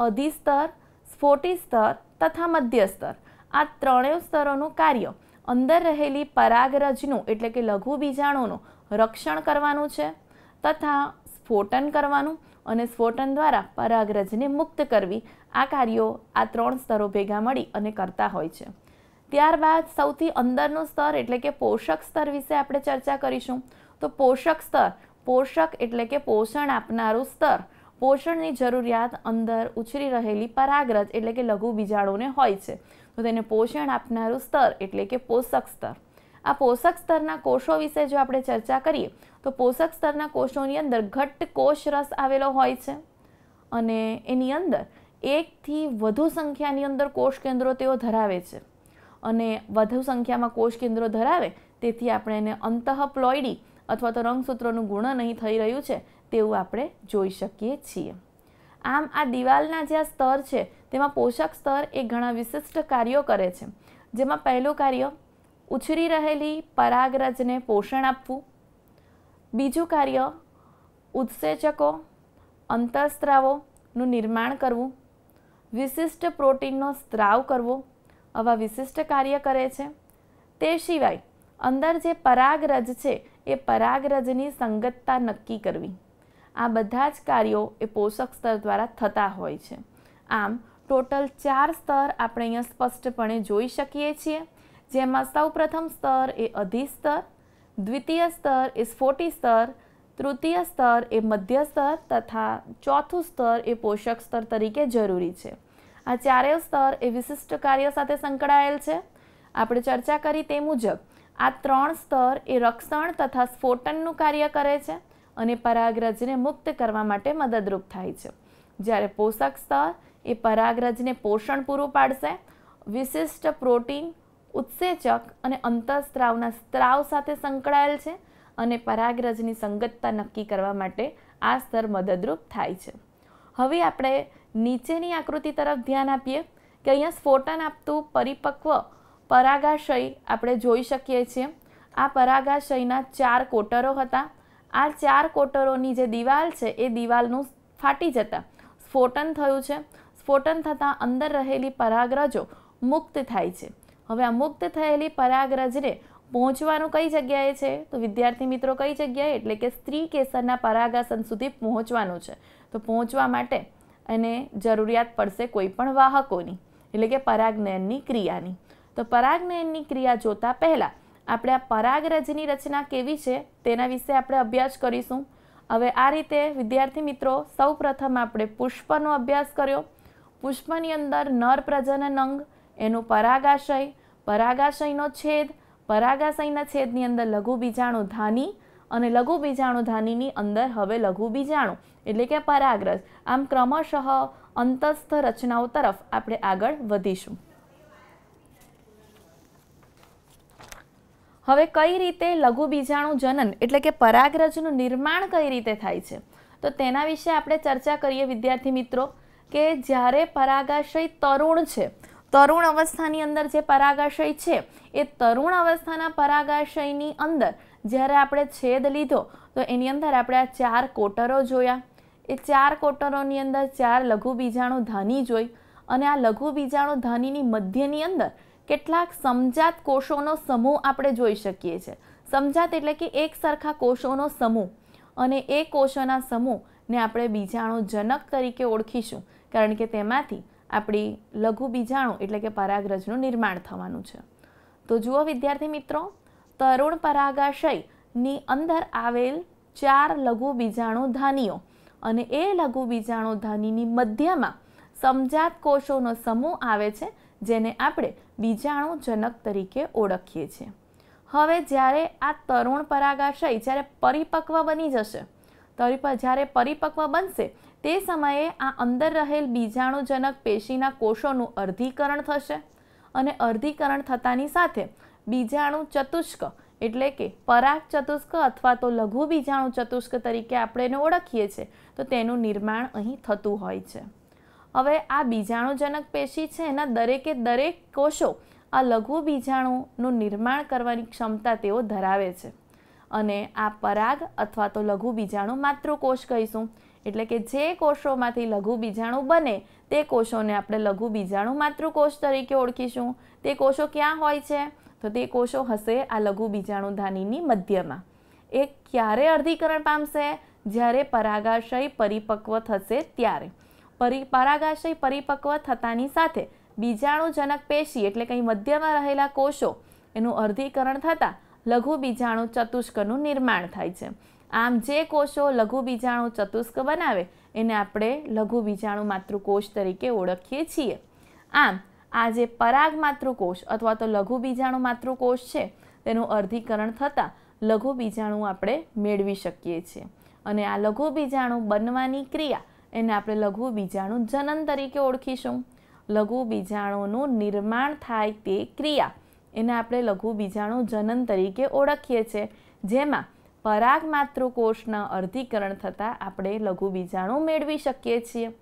અધિસ્તર સ્ફોટી સ્તર તથા મધ્ય સ્તર આ ત્રણેય સ્તરોનું કાર્ય અંદર રહેલી પરાગરજનું એટલે કે લઘુ બીજાણુનું રક્ષણ કરવાનું છે તથા સ્ફોટન કરવાનું અને સ્ફોટન દ્વારા પરાગરજને મુક્ત કરવી આ કાર્યો આ ત્રણ સ્તરો ભેગા મળી અને કરતા હોય છે ત્યારબાદ સૌથી અંદરનું સ્તર એટલે કે પોષક સ્તર વિશે આપણે ચર્ચા કરીશું તો પોષક સ્તર પોષક એટલે કે પોષણ આપનારું સ્તર પોષણની જરૂરિયાત અંદર ઉછરી રહેલી પરાગ્રજ એટલે કે લઘુ બીજાણુને હોય છે તો તેને પોષણ આપનારું સ્તર એટલે કે પોષક સ્તર આ પોષક સ્તરના કોષો વિશે જો આપણે ચર્ચા કરીએ તો પોષક સ્તરના કોષોની અંદર ઘટ્ટ કોષ રસ આવેલો હોય છે અને એની અંદર એકથી વધુ સંખ્યાની અંદર કોષ કેન્દ્રો તેઓ ધરાવે છે અને વધુ સંખ્યામાં કોષ કેન્દ્રો ધરાવે તેથી આપણે એને અંતઃપ્લોઈડી અથવા તો રંગસૂત્રોનું ગુણન અહીં થઈ રહ્યું છે તેવું આપણે જોઈ શકીએ છીએ આમ આ દિવાલના જે આ સ્તર છે તેમાં પોષક સ્તર એ ઘણા વિશિષ્ટ કાર્યો કરે છે જેમાં પહેલું કાર્ય ઉછરી રહેલી પરાગરજને પોષણ આપવું બીજું કાર્ય ઉત્સેચકો અંતઃસ્ત્રાવોનું નિર્માણ કરવું વિશિષ્ટ પ્રોટીનનો સ્ત્રાવ કરવો આવા વિશિષ્ટ કાર્ય કરે છે તે સિવાય અંદર જે પરાગરજ છે એ પરાગરજની સંગતતા નક્કી કરવી આ બધા જ કાર્યો એ પોષક સ્તર દ્વારા થતા હોય છે આમ ટોટલ ચાર સ્તર આપણે અહીંયા સ્પષ્ટપણે જોઈ શકીએ છીએ જેમાં સૌપ્રથમ સ્તર એ અધિ સ્તર દ્વિતીય સ્તર એ સ્ફોટી સ્તર તૃતીય સ્તર એ મધ્ય સ્તર તથા ચોથું સ્તર એ પોષક સ્તર તરીકે જરૂરી છે આ ચારેય સ્તર એ વિશિષ્ટ કાર્ય સાથે સંકળાયેલ છે આપણે ચર્ચા કરી તે મુજબ આ ત્રણ સ્તર એ રક્ષણ તથા સ્ફોટનનું કાર્ય કરે છે અને પરાગરજને મુક્ત કરવા માટે મદદરૂપ થાય છે જ્યારે પોષક સ્તર એ પરાગરજને પોષણ પૂરું પાડશે વિશિષ્ટ પ્રોટીન ઉત્સેચક અને અંતઃસ્ત્રાવના સ્ત્રાવ સાથે સંકળાયેલ છે અને પરાગરજની સંગતતા નક્કી કરવા માટે આ સ્તર મદદરૂપ થાય છે હવે આપણે નીચેની આકૃતિ તરફ ધ્યાન આપીએ કે અહીંયા સ્ફોટન આપતું પરિપક્વ પરાગાશય આપણે જોઈ શકીએ છીએ આ પરાગાશયના ચાર કોટરો હતા આ ચાર કોટરોની જે દિવાલ છે એ દિવાલનું ફાટી જતા સ્ફોટન થયું છે સ્ફોટન થતાં અંદર રહેલી પરાગરજો મુક્ત થાય છે હવે આ મુક્ત થયેલી પરાગરજને પહોંચવાનું કઈ જગ્યાએ છે તો વિદ્યાર્થી મિત્રો કઈ જગ્યાએ એટલે કે સ્ત્રી કેસરના પરાગાસન સુધી પહોંચવાનું છે તો પહોંચવા માટે એને જરૂરિયાત પડશે કોઈ પણ વાહકોની એટલે કે પરાગનયનની ક્રિયાની તો પરાગનયનની ક્રિયા જોતા પહેલાં આપણે આ પરાગરજની રચના કેવી છે તેના વિશે આપણે અભ્યાસ કરીશું હવે આ રીતે વિદ્યાર્થી મિત્રો સૌ પ્રથમ આપણે પુષ્પનો અભ્યાસ કર્યો પુષ્પની અંદર નર પ્રજનન અંગ એનું પરાગાશય પરાગાશયનો છેદ પરાગાશયના છેદની અંદર લઘુ બીજાણુ ધાની અને લઘુ બીજાણુ ધાનીની અંદર હવે લઘુ બીજાણુ એટલે કે પરાગરજ આમ ક્રમશઃ અંતસ્થ રચનાઓ તરફ આપણે આગળ વધીશું હવે કઈ રીતે લઘુ બીજાણુ જનન એટલે કે પરાગરજનું નિર્માણ કઈ રીતે થાય છે તો તેના વિશે આપણે ચર્ચા કરીએ વિદ્યાર્થી મિત્રો કે જ્યારે પરાગાશય તરુણ છે તરુણ અવસ્થાની અંદર જે પરાગાશય છે એ તરુણ અવસ્થાના પરાગાશયની અંદર જ્યારે આપણે છેદ લીધો તો એની અંદર આપણે આ ચાર કોટરો જોયા એ ચાર કોટરોની અંદર ચાર લઘુ બીજાણુ ધાની જોઈ અને આ લઘુ બીજાણુ ધાનીની મધ્યની અંદર કેટલાક સમજાત કોષોનો સમૂહ આપણે જોઈ શકીએ છીએ સમજાત એટલે કે એક સરખા કોષોનો સમૂહ અને એ કોષોના સમૂહને આપણે બીજાણુજનક તરીકે ઓળખીશું કારણ કે તેમાંથી આપણી લઘુ બીજાણુ એટલે કે પરાગરજનું નિર્માણ થવાનું છે તો જુઓ વિદ્યાર્થી મિત્રો તરુણ પરાગાશયની અંદર આવેલ ચાર લઘુ બીજાણુ ધાનીઓ અને એ લઘુ બીજાણુ ધાનીની મધ્યમાં સમજાત કોષોનો સમૂહ આવે છે જેને આપણે બીજાણુજનક તરીકે ઓળખીએ છીએ હવે જ્યારે આ તરુણ પરાગાશય જ્યારે પરિપક્વ બની જશે જ્યારે પરિપક્વ બનશે તે સમયે આ અંદર રહેલ બીજાણુજનક પેશીના કોષોનું અર્ધીકરણ થશે અને અર્ધીકરણ થતાની સાથે બીજાણુ ચતુષ્ક એટલે કે પરાગ ચતુષ્ક અથવા તો લઘુ બીજાણુ ચતુષ્ક તરીકે આપણે એને ઓળખીએ છીએ તો તેનું નિર્માણ અહીં થતું હોય છે હવે આ બીજાણુજનક પેશી છે એના દરેકે દરેક કોષો આ લઘુ બીજાણુનું નિર્માણ કરવાની ક્ષમતા તેઓ ધરાવે છે અને આ પરાગ અથવા તો લઘુ બીજાણુ માતૃકોષ કહીશું એટલે કે જે કોષોમાંથી લઘુ બીજાણુ બને તે કોષોને આપણે લઘુ બીજાણુ માતૃકોષ તરીકે ઓળખીશું તે કોષો ક્યાં હોય છે તો તે કોષો હશે આ લઘુ બીજાણુ ધાનીની મધ્યમાં એ ક્યારે અર્ધીકરણ પામશે જ્યારે પરાગાશય પરિપક્વ થશે ત્યારે પરિ પરાગાશય પરિપક્વ થતાની સાથે બીજાણુજનક પેશી એટલે કંઈ મધ્યમાં રહેલા કોષો એનું અર્ધીકરણ થતાં લઘુ બીજાણુ ચતુષ્કનું નિર્માણ થાય છે આમ જે કોષો લઘુ બીજાણુ ચતુષ્ક બનાવે એને આપણે લઘુ બીજાણુ માતૃકોષ તરીકે ઓળખીએ છીએ આમ આ જે પરાગ માતૃકોષ અથવા તો લઘુ બીજાણુ માતૃકોષ છે તેનું અર્ધીકરણ થતાં લઘુ બીજાણુ આપણે મેળવી શકીએ છીએ અને આ લઘુ બીજાણુ બનવાની ક્રિયા એને આપણે લઘુ બીજાણુ જનન તરીકે ઓળખીશું લઘુ બીજાણુનું નિર્માણ થાય તે ક્રિયા એને આપણે લઘુ બીજાણુ જનન તરીકે ઓળખીએ છીએ જેમાં પરાગ માતૃકોષના અર્ધીકરણ થતાં આપણે લઘુ બીજાણુ મેળવી શકીએ છીએ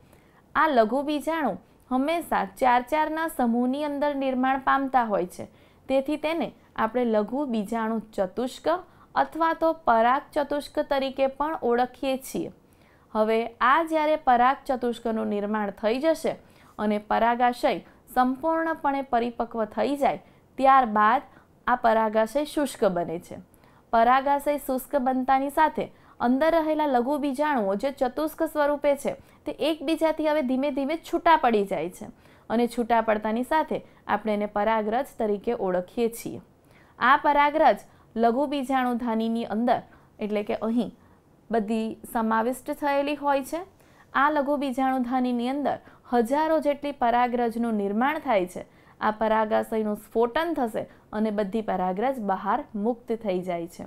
આ લઘુ બીજાણુ હંમેશા ચાર ચારના સમૂહની અંદર નિર્માણ પામતા હોય છે તેથી તેને આપણે લઘુ બીજાણુ ચતુષ્ક અથવા તો પરાગ ચતુષ્ક તરીકે પણ ઓળખીએ છીએ હવે આ જ્યારે પરાગ ચતુષ્કનું નિર્માણ થઈ જશે અને પરાગાશય સંપૂર્ણપણે પરિપક્વ થઈ જાય ત્યારબાદ આ પરાગાશય શુષ્ક બને છે પરાગાશય શુષ્ક બનતાની સાથે અંદર રહેલા લઘુ બીજાણુઓ જે ચતુષ્ક સ્વરૂપે છે તે એકબીજાથી હવે ધીમે ધીમે છૂટા પડી જાય છે અને છૂટા પડતાની સાથે આપણે એને પરાગરજ તરીકે ઓળખીએ છીએ આ પરાગરજ લઘુ બીજાણુ ધાનીની અંદર એટલે કે અહીં બધી સમાવિષ્ટ થયેલી હોય છે આ લઘુ બીજાણુધાનીની અંદર હજારો જેટલી પરાગરજનું નિર્માણ થાય છે આ પરાગાશયનું સ્ફોટન થશે અને બધી પરાગરજ બહાર મુક્ત થઈ જાય છે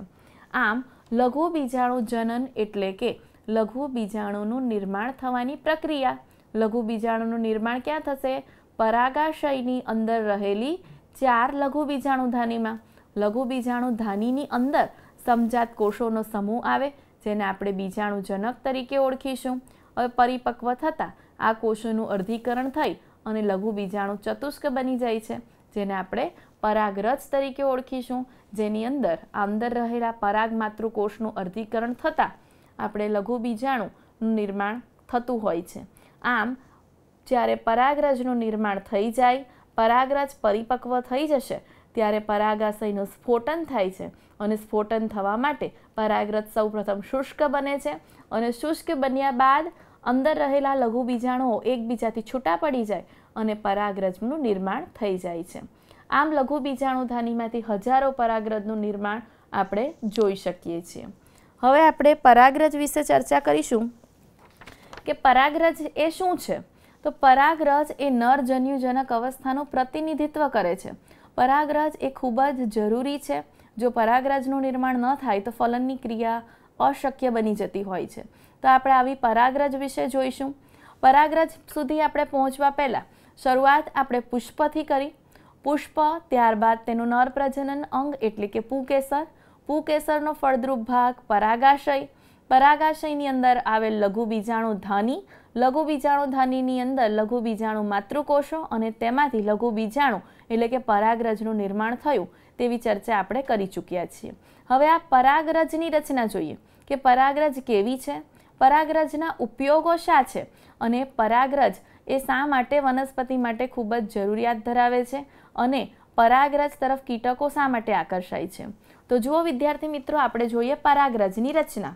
આમ લઘુ બીજાણુ જનન એટલે કે લઘુ બીજાણુનું નિર્માણ થવાની પ્રક્રિયા લઘુ બીજાણુનું નિર્માણ ક્યાં થશે પરાગાશયની અંદર રહેલી ચાર લઘુ બીજાણુધાનીમાં લઘુ બીજાણુધાનીની અંદર સમજાત કોષોનો સમૂહ આવે જેને આપણે બીજાણુજનક તરીકે ઓળખીશું હવે પરિપક્વ થતાં આ કોષોનું અર્ધીકરણ થઈ અને લઘુ બીજાણુ ચતુષ્ક બની જાય છે જેને આપણે પરાગરજ તરીકે ઓળખીશું જેની અંદર અંદર રહેલા પરાગ માતૃકોષનું અર્ધીકરણ થતાં આપણે લઘુ બીજાણુનું નિર્માણ થતું હોય છે આમ જ્યારે પરાગરજનું નિર્માણ થઈ જાય પરાગરજ પરિપક્વ થઈ જશે ત્યારે પરાગાશયનું સ્ફોટન થાય છે અને સ્ફોટન થવા માટે પરાગરજ સૌપ્રથમ શુષ્ક બને છે અને શુષ્ક બન્યા બાદ અંદર રહેલા લઘુ બીજાણુઓ એકબીજાથી છૂટા પડી જાય અને પરાગરજનું નિર્માણ થઈ જાય છે આમ લઘુ બીજાણુધાનીમાંથી હજારો પરાગરજનું નિર્માણ આપણે જોઈ શકીએ છીએ હવે આપણે પરાગરજ વિશે ચર્ચા કરીશું કે પરાગરજ એ શું છે તો પરાગરજ એ નરજન્યુજનક અવસ્થાનું પ્રતિનિધિત્વ કરે છે પરાગરજ એ ખૂબ જ જરૂરી છે જો પરાગરજનું નિર્માણ ન થાય તો ફલનની ક્રિયા અશક્ય બની જતી હોય છે તો આપણે આવી પરાગરજ વિશે જોઈશું પરાગરજ સુધી આપણે પહોંચવા પહેલાં શરૂઆત આપણે પુષ્પથી કરી પુષ્પ ત્યારબાદ તેનું નર પ્રજનન અંગ એટલે કે પૂકેસર પુકેસરનો ફળદ્રુપ ભાગ પરાગાશય પરાગાશયની અંદર આવેલ લઘુ બીજાણુ ધાની લઘુ બીજાણુ ધાનીની અંદર લઘુ બીજાણુ માતૃકોષો અને તેમાંથી લઘુ બીજાણુ એટલે કે પરાગરજનું નિર્માણ થયું તેવી ચર્ચા આપણે કરી ચૂક્યા છીએ હવે આ પરાગરજની રચના જોઈએ કે પરાગરજ કેવી છે પરાગરજના ઉપયોગો શા છે અને પરાગરજ એ શા માટે વનસ્પતિ માટે ખૂબ જ જરૂરિયાત ધરાવે છે અને પરાગરજ તરફ કીટકો શા માટે આકર્ષાય છે તો જુઓ વિદ્યાર્થી મિત્રો આપણે જોઈએ પરાગરજની રચના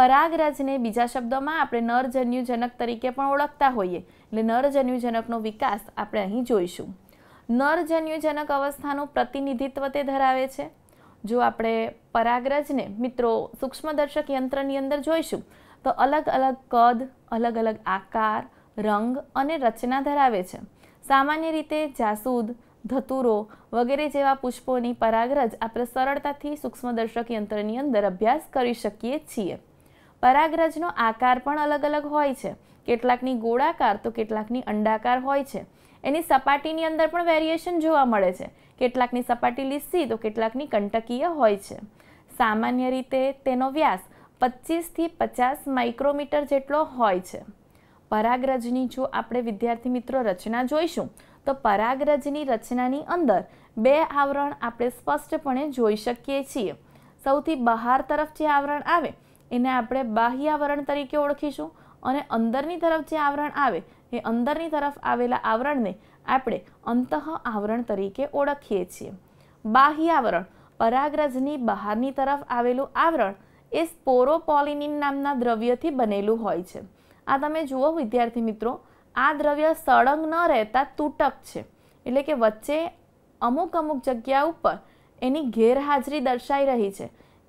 પરાગરજને બીજા શબ્દોમાં આપણે નરજન્યુજનક તરીકે પણ ઓળખતા હોઈએ એટલે નરજન્યુજનકનો વિકાસ આપણે અહીં જોઈશું નરજન્યુજનક અવસ્થાનું પ્રતિનિધિત્વ તે ધરાવે છે જો આપણે પરાગરજને મિત્રો સૂક્ષ્મદર્શક યંત્રની અંદર જોઈશું તો અલગ અલગ કદ અલગ અલગ આકાર રંગ અને રચના ધરાવે છે સામાન્ય રીતે જાસૂદ ધતુરો વગેરે જેવા પુષ્પોની પરાગરજ આપણે સરળતાથી સૂક્ષ્મદર્શક યંત્રની અંદર અભ્યાસ કરી શકીએ છીએ પરાગરજનો આકાર પણ અલગ અલગ હોય છે કેટલાકની ગોળાકાર તો કેટલાકની અંડાકાર હોય છે એની સપાટીની અંદર પણ વેરિએશન જોવા મળે છે કેટલાકની સપાટી લીસી તો કેટલાકની કંટકીય હોય છે સામાન્ય રીતે તેનો વ્યાસ પચીસથી પચાસ માઇક્રોમીટર જેટલો હોય છે પરાગરજની જો આપણે વિદ્યાર્થી મિત્રો રચના જોઈશું તો પરાગરજની રચનાની અંદર બે આવરણ આપણે સ્પષ્ટપણે જોઈ શકીએ છીએ સૌથી બહાર તરફ જે આવરણ આવે એને આપણે બાહ્યાવરણ તરીકે ઓળખીશું અને અંદરની તરફ જે આવરણ આવે એ અંદરની તરફ આવેલા આવરણને આપણે અંતઃ આવરણ તરીકે ઓળખીએ છીએ બાહ્ય આવરણ પરાગરજની બહારની તરફ આવેલું આવરણ એ સ્પોરોપોલિનિન નામના દ્રવ્યથી બનેલું હોય છે આ તમે જુઓ વિદ્યાર્થી મિત્રો આ દ્રવ્ય સળંગ ન રહેતા તૂટક છે એટલે કે વચ્ચે અમુક અમુક જગ્યા ઉપર એની ગેરહાજરી દર્શાઈ રહી છે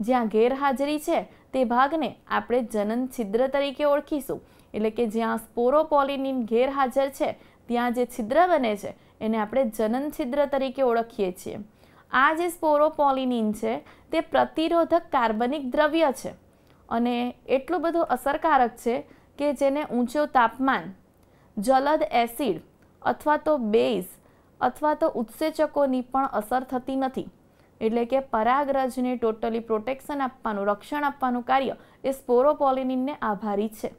જ્યાં ગેરહાજરી છે તે ભાગને આપણે જનન છિદ્ર તરીકે ઓળખીશું એટલે કે જ્યાં સ્પોરોપોલિનિન ગેરહાજર છે ત્યાં જે છિદ્ર બને છે એને આપણે જનન છિદ્ર તરીકે ઓળખીએ છીએ આ જે સ્પોરોપોલિનિન છે તે પ્રતિરોધક કાર્બનિક દ્રવ્ય છે અને એટલું બધું અસરકારક છે કે જેને ઊંચો તાપમાન જલદ એસિડ અથવા તો બેઝ અથવા તો ઉત્સેચકોની પણ અસર થતી નથી એટલે કે પરાગરજને ટોટલી પ્રોટેક્શન આપવાનું રક્ષણ આપવાનું કાર્ય એ સ્પોરોપોલિનિનને આભારી છે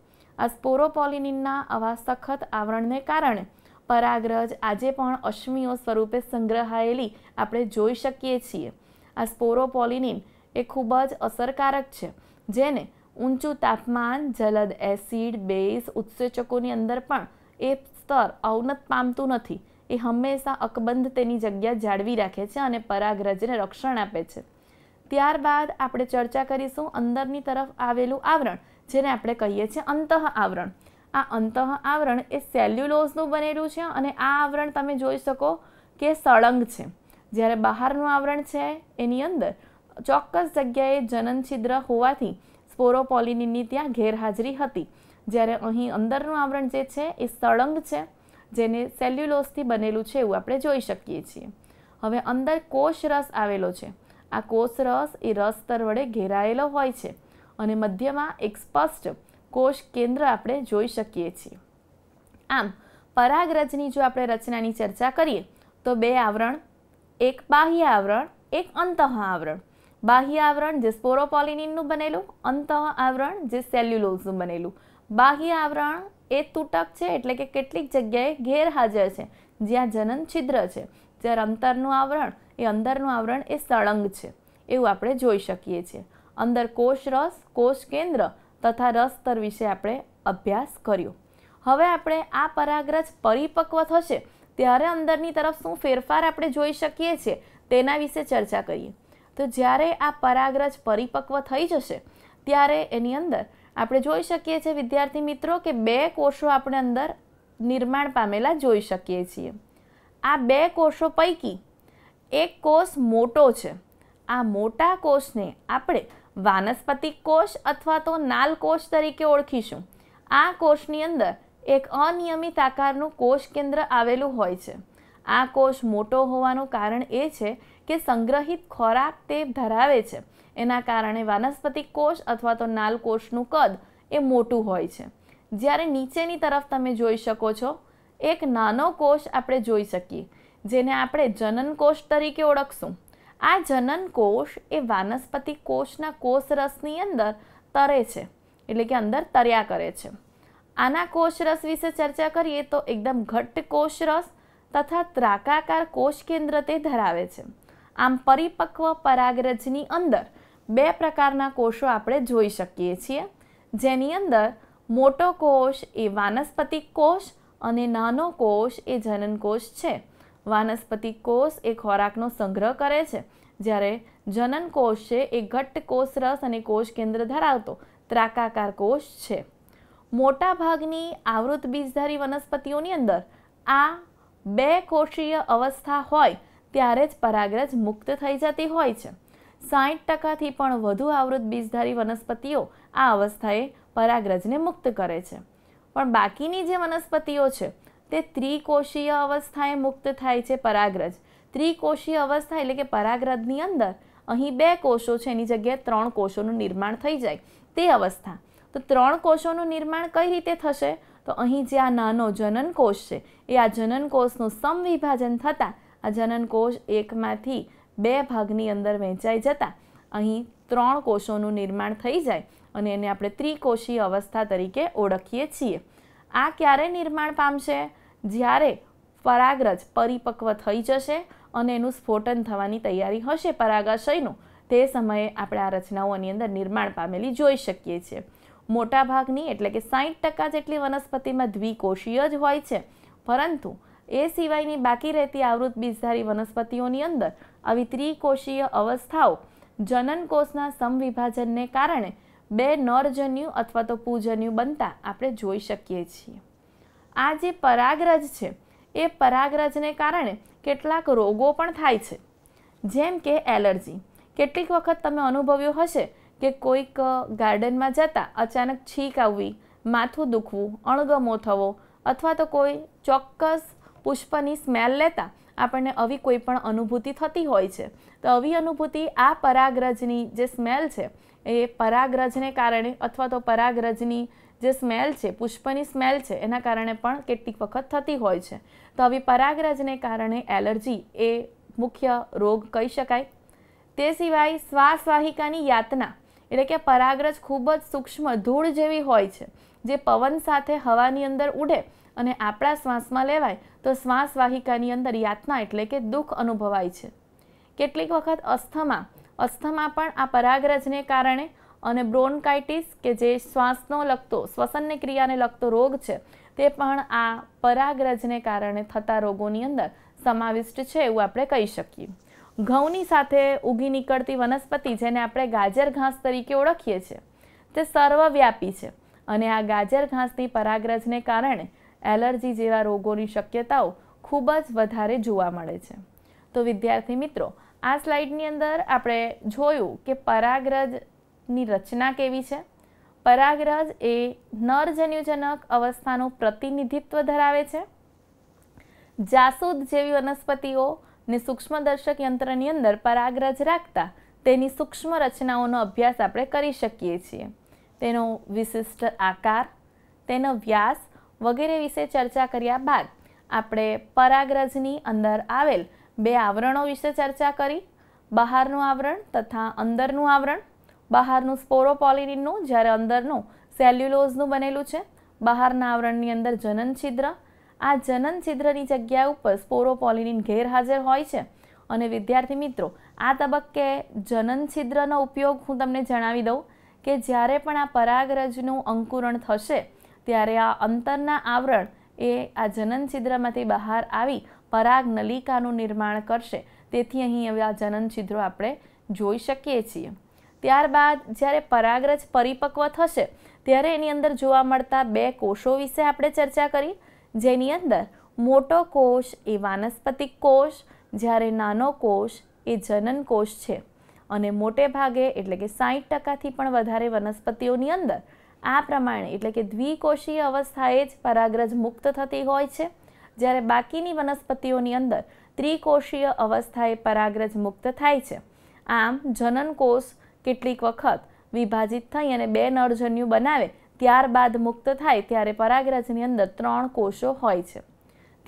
આ સ્પોરોપોલિનિનના આવા સખત આવરણને કારણે પરાગરજ આજે પણ અશ્મિઓ સ્વરૂપે સંગ્રહાયેલી આપણે જોઈ શકીએ છીએ આ સ્પોરોપોલિનિન એ ખૂબ જ અસરકારક છે જેને ઊંચું તાપમાન જલદ એસિડ બેઝ ઉત્સેચકોની અંદર પણ એ સ્તર અવનત પામતું નથી એ હંમેશા અકબંધ તેની જગ્યા જાળવી રાખે છે અને પરાગરજને રક્ષણ આપે છે ત્યારબાદ આપણે ચર્ચા કરીશું અંદરની તરફ આવેલું આવરણ જેને આપણે કહીએ છીએ અંતઃ આવરણ આ અંતઃ આવરણ એ સેલ્યુલોઝનું બનેલું છે અને આ આવરણ તમે જોઈ શકો કે સળંગ છે જ્યારે બહારનું આવરણ છે એની અંદર ચોક્કસ જગ્યાએ જનન છિદ્ર હોવાથી સ્પોરોપોલિનની ત્યાં ગેરહાજરી હતી જ્યારે અહીં અંદરનું આવરણ જે છે એ સળંગ છે જેને સેલ્યુલોઝથી બનેલું છે એવું આપણે જોઈ શકીએ છીએ હવે અંદર કોષ રસ આવેલો છે આ કોષ રસ એ રસ સ્તર વડે ઘેરાયેલો હોય છે અને મધ્યમાં એક સ્પષ્ટ કોષ કેન્દ્ર આપણે જોઈ શકીએ છીએ આમ પરાગરજની જો આપણે રચનાની ચર્ચા કરીએ તો બે આવરણ એક બાહ્ય આવરણ એક અંતઃ આવરણ બાહ્ય આવરણ જે સ્પોરોપોલિનિનનું બનેલું અંતઃ આવરણ જે સેલ્યુલોઝનું બનેલું બાહ્ય આવરણ એ તૂટક છે એટલે કે કેટલીક જગ્યાએ ગેરહાજર છે જ્યાં જનન છિદ્ર છે જ્યારે અંતરનું આવરણ એ અંદરનું આવરણ એ સળંગ છે એવું આપણે જોઈ શકીએ છીએ અંદર કોષ રસ કોષ કેન્દ્ર તથા રસતર વિશે આપણે અભ્યાસ કર્યો હવે આપણે આ પરાગરજ પરિપક્વ થશે ત્યારે અંદરની તરફ શું ફેરફાર આપણે જોઈ શકીએ છીએ તેના વિશે ચર્ચા કરીએ તો જ્યારે આ પરાગરજ પરિપક્વ થઈ જશે ત્યારે એની અંદર આપણે જોઈ શકીએ છીએ વિદ્યાર્થી મિત્રો કે બે કોષો આપણે અંદર નિર્માણ પામેલા જોઈ શકીએ છીએ આ બે કોષો પૈકી એક કોષ મોટો છે આ મોટા કોષને આપણે વાનસ્પતિક કોષ અથવા તો નાલ કોષ તરીકે ઓળખીશું આ કોષની અંદર એક અનિયમિત આકારનું કોષ કેન્દ્ર આવેલું હોય છે આ કોષ મોટો હોવાનું કારણ એ છે કે સંગ્રહિત ખોરાક તે ધરાવે છે એના કારણે વાનસ્પતિક કોષ અથવા તો નાલ કોષનું કદ એ મોટું હોય છે જ્યારે નીચેની તરફ તમે જોઈ શકો છો એક નાનો કોષ આપણે જોઈ શકીએ જેને આપણે જનન કોષ તરીકે ઓળખશું આ જનન કોષ એ વાનસ્પતિ કોષના કોષરસની અંદર તરે છે એટલે કે અંદર તર્યા કરે છે આના કોષરસ વિશે ચર્ચા કરીએ તો એકદમ ઘટ્ટ કોષરસ તથા ત્રાકાકાર કોષ કેન્દ્ર તે ધરાવે છે આમ પરિપક્વ પરાગરજની અંદર બે પ્રકારના કોષો આપણે જોઈ શકીએ છીએ જેની અંદર મોટો કોષ એ વાનસ્પતિક કોષ અને નાનો કોષ એ જનન કોષ છે વાનસ્પતિ કોષ એ ખોરાકનો સંગ્રહ કરે છે જ્યારે જનન કોષ છે એ ઘટ્ટ કોષ રસ અને કોષ કેન્દ્ર ધરાવતો ત્રાકાકાર કોષ છે મોટાભાગની આવૃત બીજધારી વનસ્પતિઓની અંદર આ બે કોષીય અવસ્થા હોય ત્યારે જ પરાગરજ મુક્ત થઈ જતી હોય છે સાઠ ટકાથી પણ વધુ આવૃત બીજધારી વનસ્પતિઓ આ અવસ્થાએ પરાગરજને મુક્ત કરે છે પણ બાકીની જે વનસ્પતિઓ છે તે ત્રિકોષીય અવસ્થાએ મુક્ત થાય છે પરાગ્રજ ત્રિકોષીય અવસ્થા એટલે કે પરાગ્રજની અંદર અહીં બે કોષો છે એની જગ્યાએ ત્રણ કોષોનું નિર્માણ થઈ જાય તે અવસ્થા તો ત્રણ કોષોનું નિર્માણ કઈ રીતે થશે તો અહીં જે આ નાનો જનનકોષ છે એ આ જનનકોષનું સમવિભાજન થતાં આ જનનકોષ એકમાંથી બે ભાગની અંદર વહેંચાઈ જતાં અહીં ત્રણ કોષોનું નિર્માણ થઈ જાય અને એને આપણે ત્રિકોષીય અવસ્થા તરીકે ઓળખીએ છીએ આ ક્યારે નિર્માણ પામશે જ્યારે પરાગરજ પરિપક્વ થઈ જશે અને એનું સ્ફોટન થવાની તૈયારી હશે પરાગાશયનું તે સમયે આપણે આ રચનાઓની અંદર નિર્માણ પામેલી જોઈ શકીએ છીએ મોટાભાગની એટલે કે સાઠ ટકા જેટલી વનસ્પતિમાં દ્વિકોષીય જ હોય છે પરંતુ એ સિવાયની બાકી રહેતી આવૃત બીજધારી વનસ્પતિઓની અંદર આવી ત્રિકોષીય અવસ્થાઓ જનનકોષના સમવિભાજનને કારણે બે નરજન્યુ અથવા તો પૂજન્યુ બનતા આપણે જોઈ શકીએ છીએ આ જે પરાગરજ છે એ પરાગરજને કારણે કેટલાક રોગો પણ થાય છે જેમ કે એલર્જી કેટલીક વખત તમે અનુભવ્યું હશે કે કોઈક ગાર્ડનમાં જતાં અચાનક છીંક આવવી માથું દુખવું અણગમો થવો અથવા તો કોઈ ચોક્કસ પુષ્પની સ્મેલ લેતા આપણને આવી કોઈ પણ અનુભૂતિ થતી હોય છે તો આવી અનુભૂતિ આ પરાગરજની જે સ્મેલ છે એ પરાગરજને કારણે અથવા તો પરાગરજની જે સ્મેલ છે પુષ્પની સ્મેલ છે એના કારણે પણ કેટલીક વખત થતી હોય છે તો આવી પરાગરજને કારણે એલર્જી એ મુખ્ય રોગ કહી શકાય તે સિવાય શ્વાસવાહિકાની યાતના એટલે કે પરાગરજ ખૂબ જ સૂક્ષ્મ ધૂળ જેવી હોય છે જે પવન સાથે હવાની અંદર ઉડે અને આપણા શ્વાસમાં લેવાય તો શ્વાસવાહિકાની અંદર યાતના એટલે કે દુઃખ અનુભવાય છે કેટલીક વખત અસ્થમા અસ્થમા પણ આ પરાગરજને કારણે અને બ્રોન્કાઇટિસ કે જે શ્વાસનો લગતો શ્વસનને ક્રિયાને લગતો રોગ છે તે પણ આ પરાગરજને કારણે થતા રોગોની અંદર સમાવિષ્ટ છે એવું આપણે કહી શકીએ ઘઉંની સાથે ઉગી નીકળતી વનસ્પતિ જેને આપણે ગાજર ઘાસ તરીકે ઓળખીએ છીએ તે સર્વવ્યાપી છે અને આ ગાજર ઘાસની પરાગરજને કારણે એલર્જી જેવા રોગોની શક્યતાઓ ખૂબ જ વધારે જોવા મળે છે તો વિદ્યાર્થી મિત્રો આ સ્લાઇડની અંદર આપણે જોયું કે પરાગરજ ની રચના કેવી છે પરાગરજ એ નરજન્યુજનક અવસ્થાનું પ્રતિનિધિત્વ ધરાવે છે જાસૂદ જેવી વનસ્પતિઓને સૂક્ષ્મદર્શક યંત્રની અંદર પરાગરજ રાખતા તેની સૂક્ષ્મ રચનાઓનો અભ્યાસ આપણે કરી શકીએ છીએ તેનો વિશિષ્ટ આકાર તેનો વ્યાસ વગેરે વિશે ચર્ચા કર્યા બાદ આપણે પરાગરજની અંદર આવેલ બે આવરણો વિશે ચર્ચા કરી બહારનું આવરણ તથા અંદરનું આવરણ બહારનું સ્પોરોપોલિનિનનું જ્યારે અંદરનું સેલ્યુલોઝનું બનેલું છે બહારના આવરણની અંદર જનન છિદ્ર આ જનન છિદ્રની જગ્યા ઉપર સ્પોરોપોલિનિન ગેરહાજર હોય છે અને વિદ્યાર્થી મિત્રો આ તબક્કે જનન છિદ્રનો ઉપયોગ હું તમને જણાવી દઉં કે જ્યારે પણ આ પરાગરજનું અંકુરણ થશે ત્યારે આ અંતરના આવરણ એ આ જનન છિદ્રમાંથી બહાર આવી પરાગ નલિકાનું નિર્માણ કરશે તેથી અહીં હવે આ જનન છિદ્રો આપણે જોઈ શકીએ છીએ ત્યારબાદ જ્યારે પરાગરજ પરિપક્વ થશે ત્યારે એની અંદર જોવા મળતા બે કોષો વિશે આપણે ચર્ચા કરી જેની અંદર મોટો કોષ એ વાનસ્પતિક કોષ જ્યારે નાનો કોષ એ જનન કોષ છે અને મોટે ભાગે એટલે કે સાહીઠ ટકાથી પણ વધારે વનસ્પતિઓની અંદર આ પ્રમાણે એટલે કે દ્વિકોષીય અવસ્થાએ જ પરાગરજ મુક્ત થતી હોય છે જ્યારે બાકીની વનસ્પતિઓની અંદર ત્રિકોષીય અવસ્થાએ પરાગરજ મુક્ત થાય છે આમ જનન કોષ કેટલીક વખત વિભાજિત થઈ અને બે નરજન્યુ બનાવે ત્યારબાદ મુક્ત થાય ત્યારે પરાગરજની અંદર ત્રણ કોષો હોય છે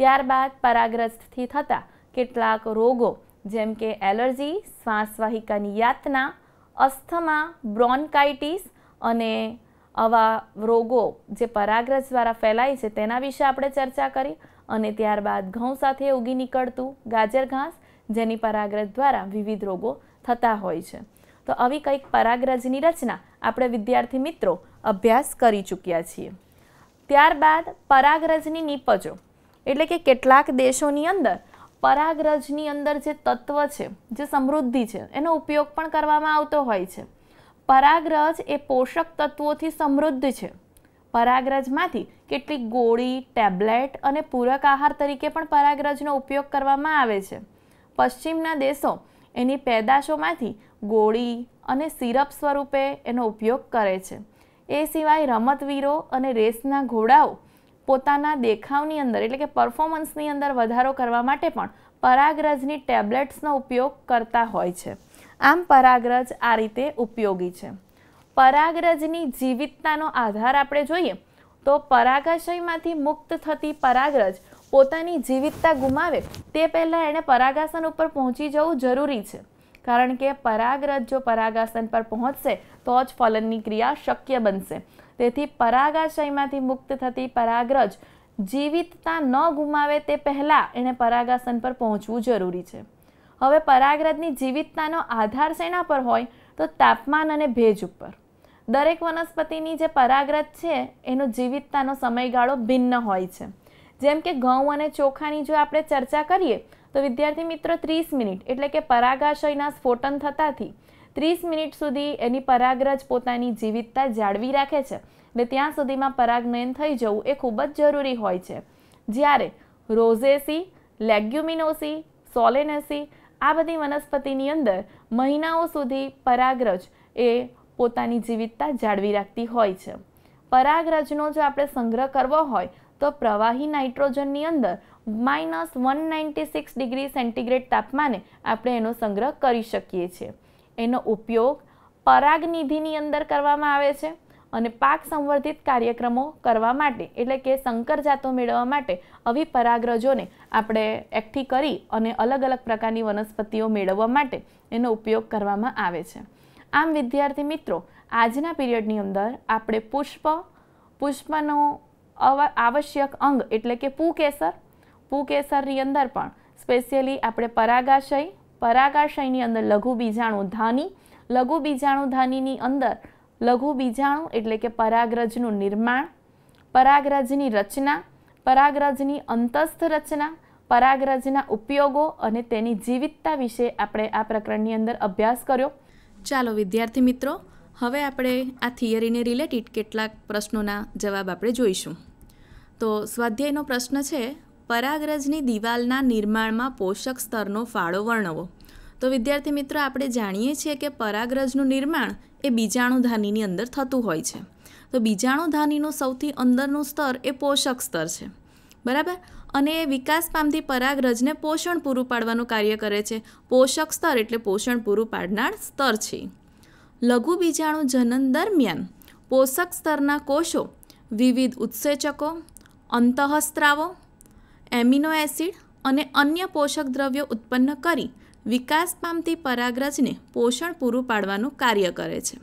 ત્યારબાદ પરાગરજથી થતા કેટલાક રોગો જેમ કે એલર્જી શ્વાસવાહિકાની યાતના અસ્થમા બ્રોન્કાઇટિસ અને આવા રોગો જે પરાગરજ દ્વારા ફેલાય છે તેના વિશે આપણે ચર્ચા કરી અને ત્યારબાદ ઘઉં સાથે ઉગી નીકળતું ગાજર ઘાસ જેની પરાગરજ દ્વારા વિવિધ રોગો થતા હોય છે તો આવી કંઈક પરાગરજની રચના આપણે વિદ્યાર્થી મિત્રો અભ્યાસ કરી ચૂક્યા છીએ ત્યારબાદ પરાગરજની નીપજો એટલે કે કેટલાક દેશોની અંદર પરાગરજની અંદર જે તત્વ છે જે સમૃદ્ધિ છે એનો ઉપયોગ પણ કરવામાં આવતો હોય છે પરાગરજ એ પોષક તત્વોથી સમૃદ્ધ છે પરાગરજમાંથી કેટલીક ગોળી ટેબ્લેટ અને પૂરક આહાર તરીકે પણ પરાગરજનો ઉપયોગ કરવામાં આવે છે પશ્ચિમના દેશો એની પેદાશોમાંથી ગોળી અને સિરપ સ્વરૂપે એનો ઉપયોગ કરે છે એ સિવાય રમતવીરો અને રેસના ઘોડાઓ પોતાના દેખાવની અંદર એટલે કે પરફોર્મન્સની અંદર વધારો કરવા માટે પણ પરાગરજની ટેબ્લેટ્સનો ઉપયોગ કરતા હોય છે આમ પરાગરજ આ રીતે ઉપયોગી છે પરાગરજની જીવિતતાનો આધાર આપણે જોઈએ તો પરાગાશયમાંથી મુક્ત થતી પરાગરજ પોતાની જીવિતતા ગુમાવે તે પહેલાં એણે પરાગાસન ઉપર પહોંચી જવું જરૂરી છે કારણ કે પરાગરજ જો પરાગાસન પર પહોંચશે તો જ ફલનની ક્રિયા શક્ય બનશે તેથી પરાગાશયમાંથી મુક્ત થતી પરાગરજ જીવિતતા ન ગુમાવે તે પહેલાં એણે પરાગાસન પર પહોંચવું જરૂરી છે હવે પરાગરજની જીવિતતાનો આધાર શેના પર હોય તો તાપમાન અને ભેજ ઉપર દરેક વનસ્પતિની જે પરાગરજ છે એનો જીવિતતાનો સમયગાળો ભિન્ન હોય છે જેમ કે ઘઉં અને ચોખાની જો આપણે ચર્ચા કરીએ તો વિદ્યાર્થી મિત્રો ત્રીસ મિનિટ એટલે કે પરાગાશયના સ્ફોટન થતાંથી ત્રીસ મિનિટ સુધી એની પરાગરજ પોતાની જીવિતતા જાળવી રાખે છે એટલે ત્યાં સુધીમાં પરાગનયન થઈ જવું એ ખૂબ જ જરૂરી હોય છે જ્યારે રોઝેસી લેગ્યુમિનોસી સોલેનેસી આ બધી વનસ્પતિની અંદર મહિનાઓ સુધી પરાગરજ એ પોતાની જીવિતતા જાળવી રાખતી હોય છે પરાગરજનો જો આપણે સંગ્રહ કરવો હોય તો પ્રવાહી નાઇટ્રોજનની અંદર minus one ninety six degree centigrade તાપમાને આપણે એનો સંગ્રહ કરી શકીએ છીએ એનો ઉપયોગ પરાગનિધિની અંદર કરવામાં આવે છે અને પાક સંવર્ધિત કાર્યક્રમો કરવા માટે એટલે કે સંકર જાતો મેળવવા માટે આવી પરાગરજોને આપણે એકઠી કરી અને અલગ અલગ પ્રકારની વનસ્પતિઓ મેળવવા માટે એનો ઉપયોગ કરવામાં આવે છે આમ વિદ્યાર્થી મિત્રો આજના પીરિયડની અંદર આપણે પુષ્પ પુષ્પનો અવ આવશ્યક અંગ એટલે કે પૂકેસર પૂકેસરની અંદર પણ સ્પેશિયલી આપણે પરાગાશય પરાગાશયની અંદર લઘુ બીજાણુ ધાની લઘુ બીજાણુ ધાનીની અંદર લઘુ બીજાણુ એટલે કે પરાગરજનું નિર્માણ પરાગરજની રચના પરાગરજની અંતસ્થ રચના પરાગરજના ઉપયોગો અને તેની જીવિતતા વિશે આપણે આ પ્રકરણની અંદર અભ્યાસ કર્યો ચાલો વિદ્યાર્થી મિત્રો હવે આપણે આ થિયરીને રિલેટેડ કેટલાક પ્રશ્નોના જવાબ આપણે જોઈશું તો સ્વાધ્યાયનો પ્રશ્ન છે પરાગરજની દિવાલના નિર્માણમાં પોષક સ્તરનો ફાળો વર્ણવો તો વિદ્યાર્થી મિત્રો આપણે જાણીએ છીએ કે પરાગરજનું નિર્માણ એ બીજાણુધાનીની અંદર થતું હોય છે તો બીજાણુધાનીનું સૌથી અંદરનું સ્તર એ પોષક સ્તર છે બરાબર અને એ વિકાસ પામતી પરાગરજને પોષણ પૂરું પાડવાનું કાર્ય કરે છે પોષક સ્તર એટલે પોષણ પૂરું પાડનાર સ્તર છે લઘુ બીજાણુ જનન દરમિયાન પોષક સ્તરના કોષો વિવિધ ઉત્સેચકો અંતઃસ્ત્રાવો એમિનો એસિડ અને અન્ય પોષક દ્રવ્યો ઉત્પન્ન કરી વિકાસ પામતી પરાગરજને પોષણ પૂરું પાડવાનું કાર્ય કરે છે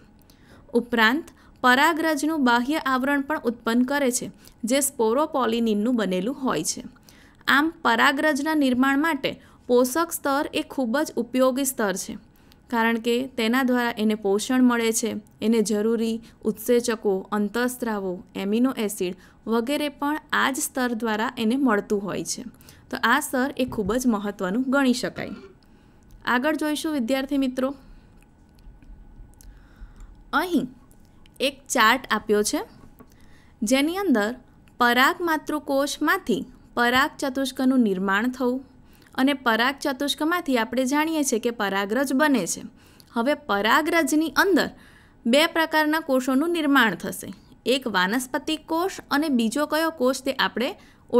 ઉપરાંત પરાગરજનું બાહ્ય આવરણ પણ ઉત્પન્ન કરે છે જે સ્પોરોપોલિનિનનું બનેલું હોય છે આમ પરાગરજના નિર્માણ માટે પોષક સ્તર એ ખૂબ જ ઉપયોગી સ્તર છે કારણ કે તેના દ્વારા એને પોષણ મળે છે એને જરૂરી ઉત્સેચકો અંતઃસ્ત્રાવો એમિનો એસિડ વગેરે પણ આ જ સ્તર દ્વારા એને મળતું હોય છે તો આ સ્તર એ ખૂબ જ મહત્ત્વનું ગણી શકાય આગળ જોઈશું વિદ્યાર્થી મિત્રો અહીં એક ચાર્ટ આપ્યો છે જેની અંદર પરાગ માતૃકોષમાંથી પરાગ ચતુષ્કનું નિર્માણ થવું અને પરાગ ચતુષ્કમાંથી આપણે જાણીએ છીએ કે પરાગરજ બને છે હવે પરાગરજની અંદર બે પ્રકારના કોષોનું નિર્માણ થશે એક વાનસ્પતિ કોષ અને બીજો કયો કોષ તે આપણે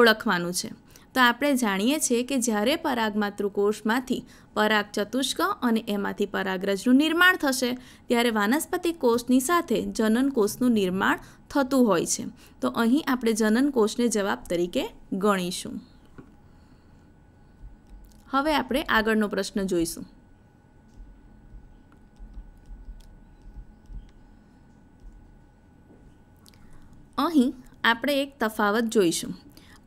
ઓળખવાનું છે તો આપણે જાણીએ છીએ કે જ્યારે પરાગમાતૃ કોષમાંથી પરાગ ચતુષ્ક અને એમાંથી પરાગરજનું નિર્માણ થશે ત્યારે વાનસ્પતિ કોષની સાથે જનન કોષનું નિર્માણ થતું હોય છે તો અહીં આપણે જનન કોષને જવાબ તરીકે ગણીશું હવે આપણે આગળનો પ્રશ્ન જોઈશું અહીં આપણે એક તફાવત જોઈશું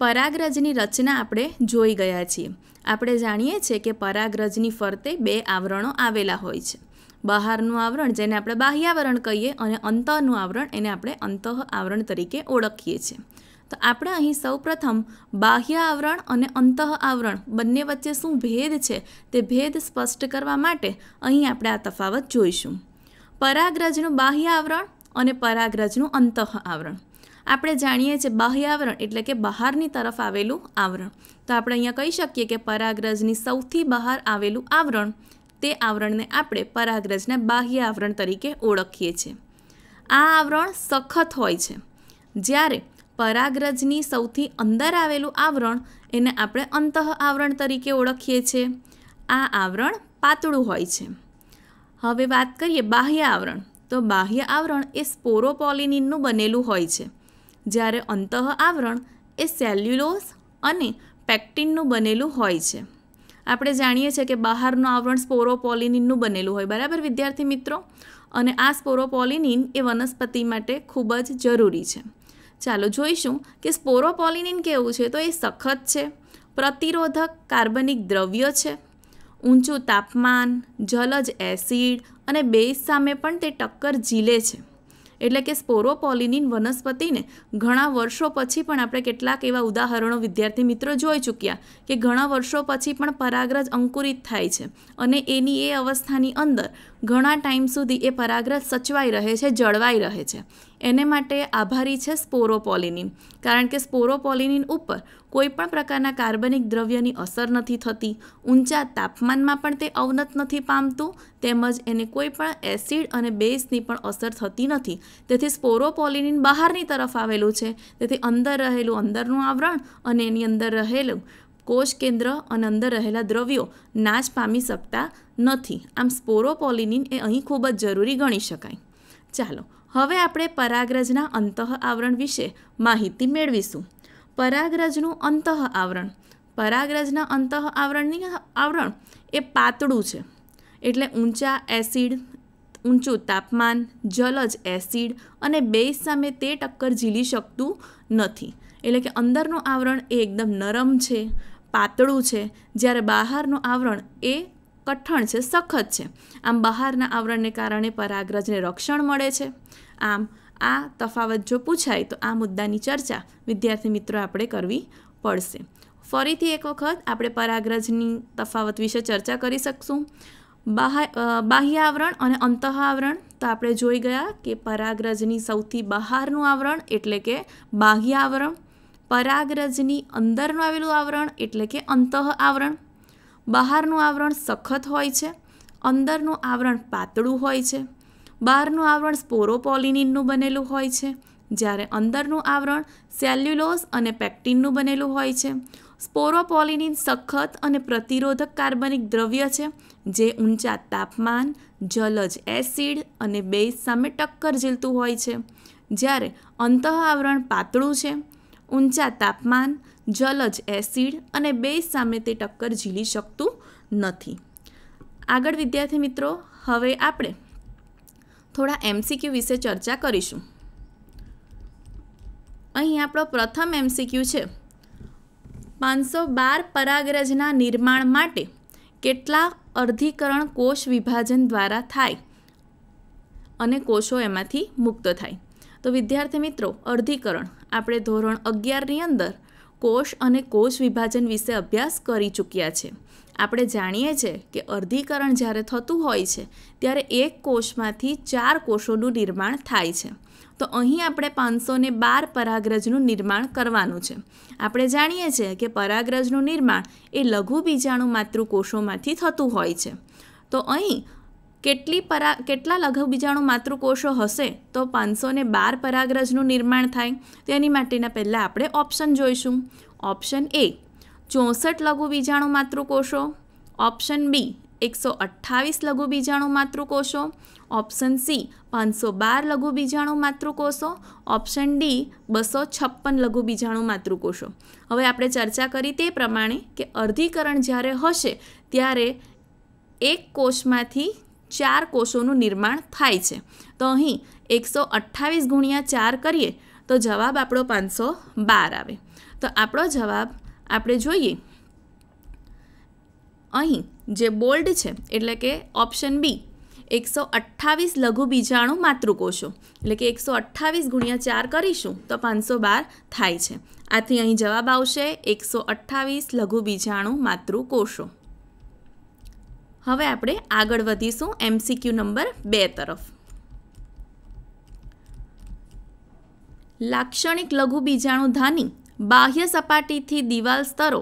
પરાગરજની રચના આપણે જોઈ ગયા છીએ આપણે જાણીએ છીએ કે પરાગરજની ફરતે બે આવરણો આવેલા હોય છે બહારનું આવરણ જેને આપણે બાહ્યાવરણ કહીએ અને અંતઃનું આવરણ એને આપણે અંતઃ આવરણ તરીકે ઓળખીએ છીએ તો આપણે અહીં સૌપ્રથમ બાહ્ય આવરણ અને અંતઃ આવરણ બંને વચ્ચે શું ભેદ છે તે ભેદ સ્પષ્ટ કરવા માટે અહીં આપણે આ તફાવત જોઈશું પરાગ્રજનું બાહ્ય આવરણ અને પરાગ્રજનું અંતઃ આવરણ આપણે જાણીએ છીએ બાહ્ય આવરણ એટલે કે બહારની તરફ આવેલું આવરણ તો આપણે અહીંયા કહી શકીએ કે પરાગ્રજની સૌથી બહાર આવેલું આવરણ તે આવરણને આપણે પરાગ્રજના બાહ્ય આવરણ તરીકે ઓળખીએ છીએ આ આવરણ સખત હોય છે જ્યારે પરાગરજની સૌથી અંદર આવેલું આવરણ એને આપણે અંતઃ આવરણ તરીકે ઓળખીએ છીએ આ આવરણ પાતળું હોય છે હવે વાત કરીએ બાહ્ય આવરણ તો બાહ્ય આવરણ એ સ્પોરોપોલિનિનનું બનેલું હોય છે જ્યારે અંતઃ આવરણ એ સેલ્યુલોઝ અને પેક્ટિનનું બનેલું હોય છે આપણે જાણીએ છીએ કે બહારનું આવરણ સ્પોરોપોલિનિનનું બનેલું હોય બરાબર વિદ્યાર્થી મિત્રો અને આ સ્પોરોપોલિનિન એ વનસ્પતિ માટે ખૂબ જ જરૂરી છે ચાલો જોઈશું કે સ્પોરોપોલિનિન કેવું છે તો એ સખત છે પ્રતિરોધક કાર્બનિક દ્રવ્ય છે ઊંચું તાપમાન જલજ એસિડ અને બેઝ સામે પણ તે ટક્કર ઝીલે છે એટલે કે સ્પોરોપોલિનિન વનસ્પતિને ઘણા વર્ષો પછી પણ આપણે કેટલાક એવા ઉદાહરણો વિદ્યાર્થી મિત્રો જોઈ ચૂક્યા કે ઘણા વર્ષો પછી પણ પરાગરજ અંકુરિત થાય છે અને એની એ અવસ્થાની અંદર ઘણા ટાઈમ સુધી એ પરાગ્રહ સચવાઈ રહે છે જળવાઈ રહે છે એને માટે આભારી છે સ્પોરોપોલિનિન કારણ કે સ્પોરોપોલિનિન ઉપર કોઈપણ પ્રકારના કાર્બનિક દ્રવ્યની અસર નથી થતી ઊંચા તાપમાનમાં પણ તે અવનત નથી પામતું તેમજ એને કોઈપણ એસિડ અને બેઝની પણ અસર થતી નથી તેથી સ્પોરોપોલિનિન બહારની તરફ આવેલું છે તેથી અંદર રહેલું અંદરનું આવરણ અને એની અંદર રહેલું કોષ કેન્દ્ર અને અંદર રહેલા દ્રવ્યો નાશ પામી શકતા નથી આમ સ્પોરોપોલિનિન એ અહીં ખૂબ જ જરૂરી ગણી શકાય ચાલો હવે આપણે પરાગરજના અંતઃ આવરણ વિશે માહિતી મેળવીશું પરાગરજનું અંતઃ આવરણ પરાગરજના અંતઃ આવરણની આવરણ એ પાતળું છે એટલે ઊંચા એસિડ ઊંચું તાપમાન જલજ એસિડ અને બેઝ સામે તે ટક્કર ઝીલી શકતું નથી એટલે કે અંદરનું આવરણ એ એકદમ નરમ છે પાતળું છે જ્યારે બહારનું આવરણ એ કઠણ છે સખત છે આમ બહારના આવરણને કારણે પરાગરજને રક્ષણ મળે છે આમ આ તફાવત જો પૂછાય તો આ મુદ્દાની ચર્ચા વિદ્યાર્થી મિત્રો આપણે કરવી પડશે ફરીથી એક વખત આપણે પરાગરજની તફાવત વિશે ચર્ચા કરી શકશું બાહ્ય આવરણ અને અંતઃ આવરણ તો આપણે જોઈ ગયા કે પરાગરજની સૌથી બહારનું આવરણ એટલે કે બાહ્ય આવરણ પરાગરજની અંદરનું આવેલું આવરણ એટલે કે અંતઃ આવરણ બહારનું આવરણ સખત હોય છે અંદરનું આવરણ પાતળું હોય છે બહારનું આવરણ સ્પોરોપોલિનિનનું બનેલું હોય છે જ્યારે અંદરનું આવરણ સેલ્યુલોસ અને પેક્ટિનનું બનેલું હોય છે સ્પોરોપોલિનિન સખત અને પ્રતિરોધક કાર્બનિક દ્રવ્ય છે જે ઊંચા તાપમાન જલજ એસિડ અને બેઝ સામે ટક્કર ઝીલતું હોય છે જ્યારે અંતઃ આવરણ પાતળું છે ઊંચા તાપમાન જલજ એસિડ અને બેઝ સામે તે ટક્કર ઝીલી શકતું નથી આગળ વિદ્યાર્થી મિત્રો હવે આપણે થોડા એમસીક્યુ વિશે ચર્ચા કરીશું અહીં આપણો પ્રથમ એમસીક્યુ છે પાંચસો બાર પરાગરજના નિર્માણ માટે કેટલા અર્ધીકરણ કોષ વિભાજન દ્વારા થાય અને કોષો એમાંથી મુક્ત થાય તો વિદ્યાર્થી મિત્રો અર્ધીકરણ આપણે ધોરણ અગિયારની અંદર કોષ અને કોષ વિભાજન વિશે અભ્યાસ કરી ચૂક્યા છે આપણે જાણીએ છીએ કે અર્ધીકરણ જ્યારે થતું હોય છે ત્યારે એક કોષમાંથી ચાર કોષોનું નિર્માણ થાય છે તો અહીં આપણે પાંચસો ને બાર પરાગ્રજનું નિર્માણ કરવાનું છે આપણે જાણીએ છીએ કે પરાગ્રજનું નિર્માણ એ લઘુ બીજાણુ માતૃકોષોમાંથી થતું હોય છે તો અહીં કેટલી પરા કેટલા લઘુ બીજાણુ માતૃકોષો હશે તો પાંચસો ને બાર પરાગરજનું નિર્માણ થાય તેની માટેના પહેલાં આપણે ઓપ્શન જોઈશું ઓપ્શન એ ચોસઠ લઘુ બીજાણુ માતૃકોષો ઓપ્શન બી એકસો અઠ્ઠાવીસ લઘુ બીજાણુ માતૃકોષો ઓપ્શન સી પાંચસો બાર લઘુ બીજાણુ માતૃકોષો ઓપ્શન ડી બસો છપ્પન લઘુ બીજાણુ માતૃકોષો હવે આપણે ચર્ચા કરી તે પ્રમાણે કે અર્ધીકરણ જ્યારે હશે ત્યારે એક કોષમાંથી ચાર કોષોનું નિર્માણ થાય છે તો અહીં એકસો અઠ્ઠાવીસ ગુણ્યા ચાર કરીએ તો જવાબ આપણો પાંચસો બાર આવે તો આપણો જવાબ આપણે જોઈએ અહીં જે બોલ્ડ છે એટલે કે ઓપ્શન બી એકસો અઠ્ઠાવીસ લઘુ બીજાણુ માતૃકોષો એટલે કે એકસો અઠ્ઠાવીસ ગુણ્યા ચાર કરીશું તો પાંચસો બાર થાય છે આથી અહીં જવાબ આવશે એકસો અઠ્ઠાવીસ લઘુ બીજાણુ માતૃકોષો હવે આપણે આગળ વધીશું એમસીક્યુ નંબર બે તરફ લાક્ષણિક લઘુ બીજાણુ ધાની બાહ્ય સપાટીથી દિવાલ સ્તરો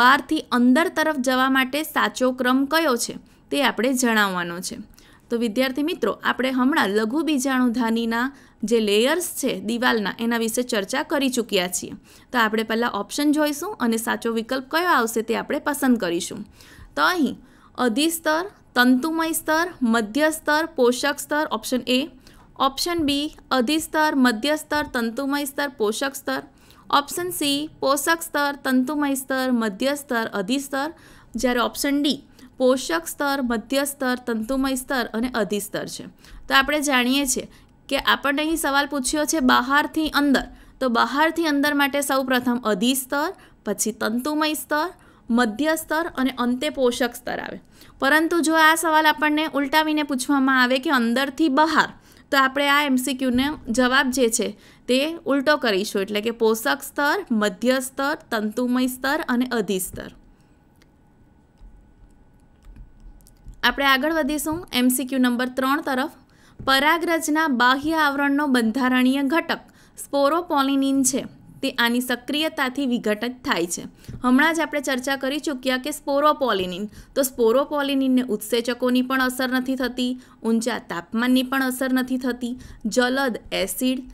બહારથી અંદર તરફ જવા માટે સાચો ક્રમ કયો છે તે આપણે જણાવવાનો છે તો વિદ્યાર્થી મિત્રો આપણે હમણાં લઘુ બીજાણુ ધાનીના જે લેયર્સ છે દિવાલના એના વિશે ચર્ચા કરી ચૂક્યા છીએ તો આપણે પહેલાં ઓપ્શન જોઈશું અને સાચો વિકલ્પ કયો આવશે તે આપણે પસંદ કરીશું તો અહીં અધિસ્તર તંતુમય સ્તર મધ્ય સ્તર પોષક સ્તર ઓપ્શન એ ઓપ્શન બી અધિસ્તર મધ્ય સ્તર તંતુમય સ્તર પોષક સ્તર ઓપ્શન સી પોષક સ્તર તંતુમય સ્તર મધ્ય મધ્યસ્તર અધિસ્તર જ્યારે ઓપ્શન ડી પોષક સ્તર મધ્ય સ્તર તંતુમય સ્તર અને અધિસ્તર છે તો આપણે જાણીએ છીએ કે આપણને અહીં સવાલ પૂછ્યો છે બહારથી અંદર તો બહારથી અંદર માટે સૌ પ્રથમ અધિસ્તર પછી તંતુમય સ્તર મધ્ય સ્તર અને અંતે પોષક સ્તર આવે પરંતુ જો આ સવાલ આપણને ઉલટાવીને પૂછવામાં આવે કે અંદરથી બહાર તો આપણે આ એમસીક્યુને જવાબ જે છે તે ઉલટો કરીશું એટલે કે પોષક સ્તર મધ્ય સ્તર તંતુમય સ્તર અને અધિસ્તર આપણે આગળ વધીશું એમસીક્યુ નંબર ત્રણ તરફ પરાગરજના બાહ્ય આવરણનો બંધારણીય ઘટક સ્પોરોપોલિનિન છે તે આની સક્રિયતાથી વિઘટન થાય છે હમણાં જ આપણે ચર્ચા કરી ચૂક્યા કે સ્પોરોપોલિનિન તો સ્પોરોપોલિનિનને ઉત્સેચકોની પણ અસર નથી થતી ઊંચા તાપમાનની પણ અસર નથી થતી જલદ એસિડ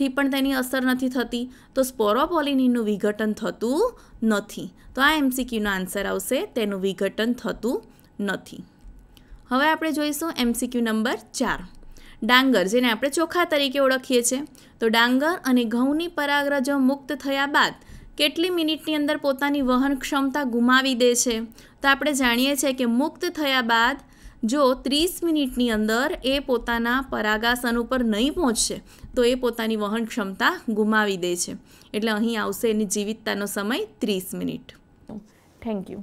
થી પણ તેની અસર નથી થતી તો સ્પોરોપોલિનિનનું વિઘટન થતું નથી તો આ એમસીક્યુનો આન્સર આવશે તેનું વિઘટન થતું નથી હવે આપણે જોઈશું એમસીક્યુ નંબર ચાર ડાંગર જેને આપણે ચોખા તરીકે ઓળખીએ છીએ તો ડાંગર અને ઘઉંની પરાગરજો મુક્ત થયા બાદ કેટલી મિનિટની અંદર પોતાની વહન ક્ષમતા ગુમાવી દે છે તો આપણે જાણીએ છીએ કે મુક્ત થયા બાદ જો ત્રીસ મિનિટની અંદર એ પોતાના પરાગાસન ઉપર નહીં પહોંચશે તો એ પોતાની વહન ક્ષમતા ગુમાવી દે છે એટલે અહીં આવશે એની જીવિતતાનો સમય ત્રીસ મિનિટ થેન્ક યુ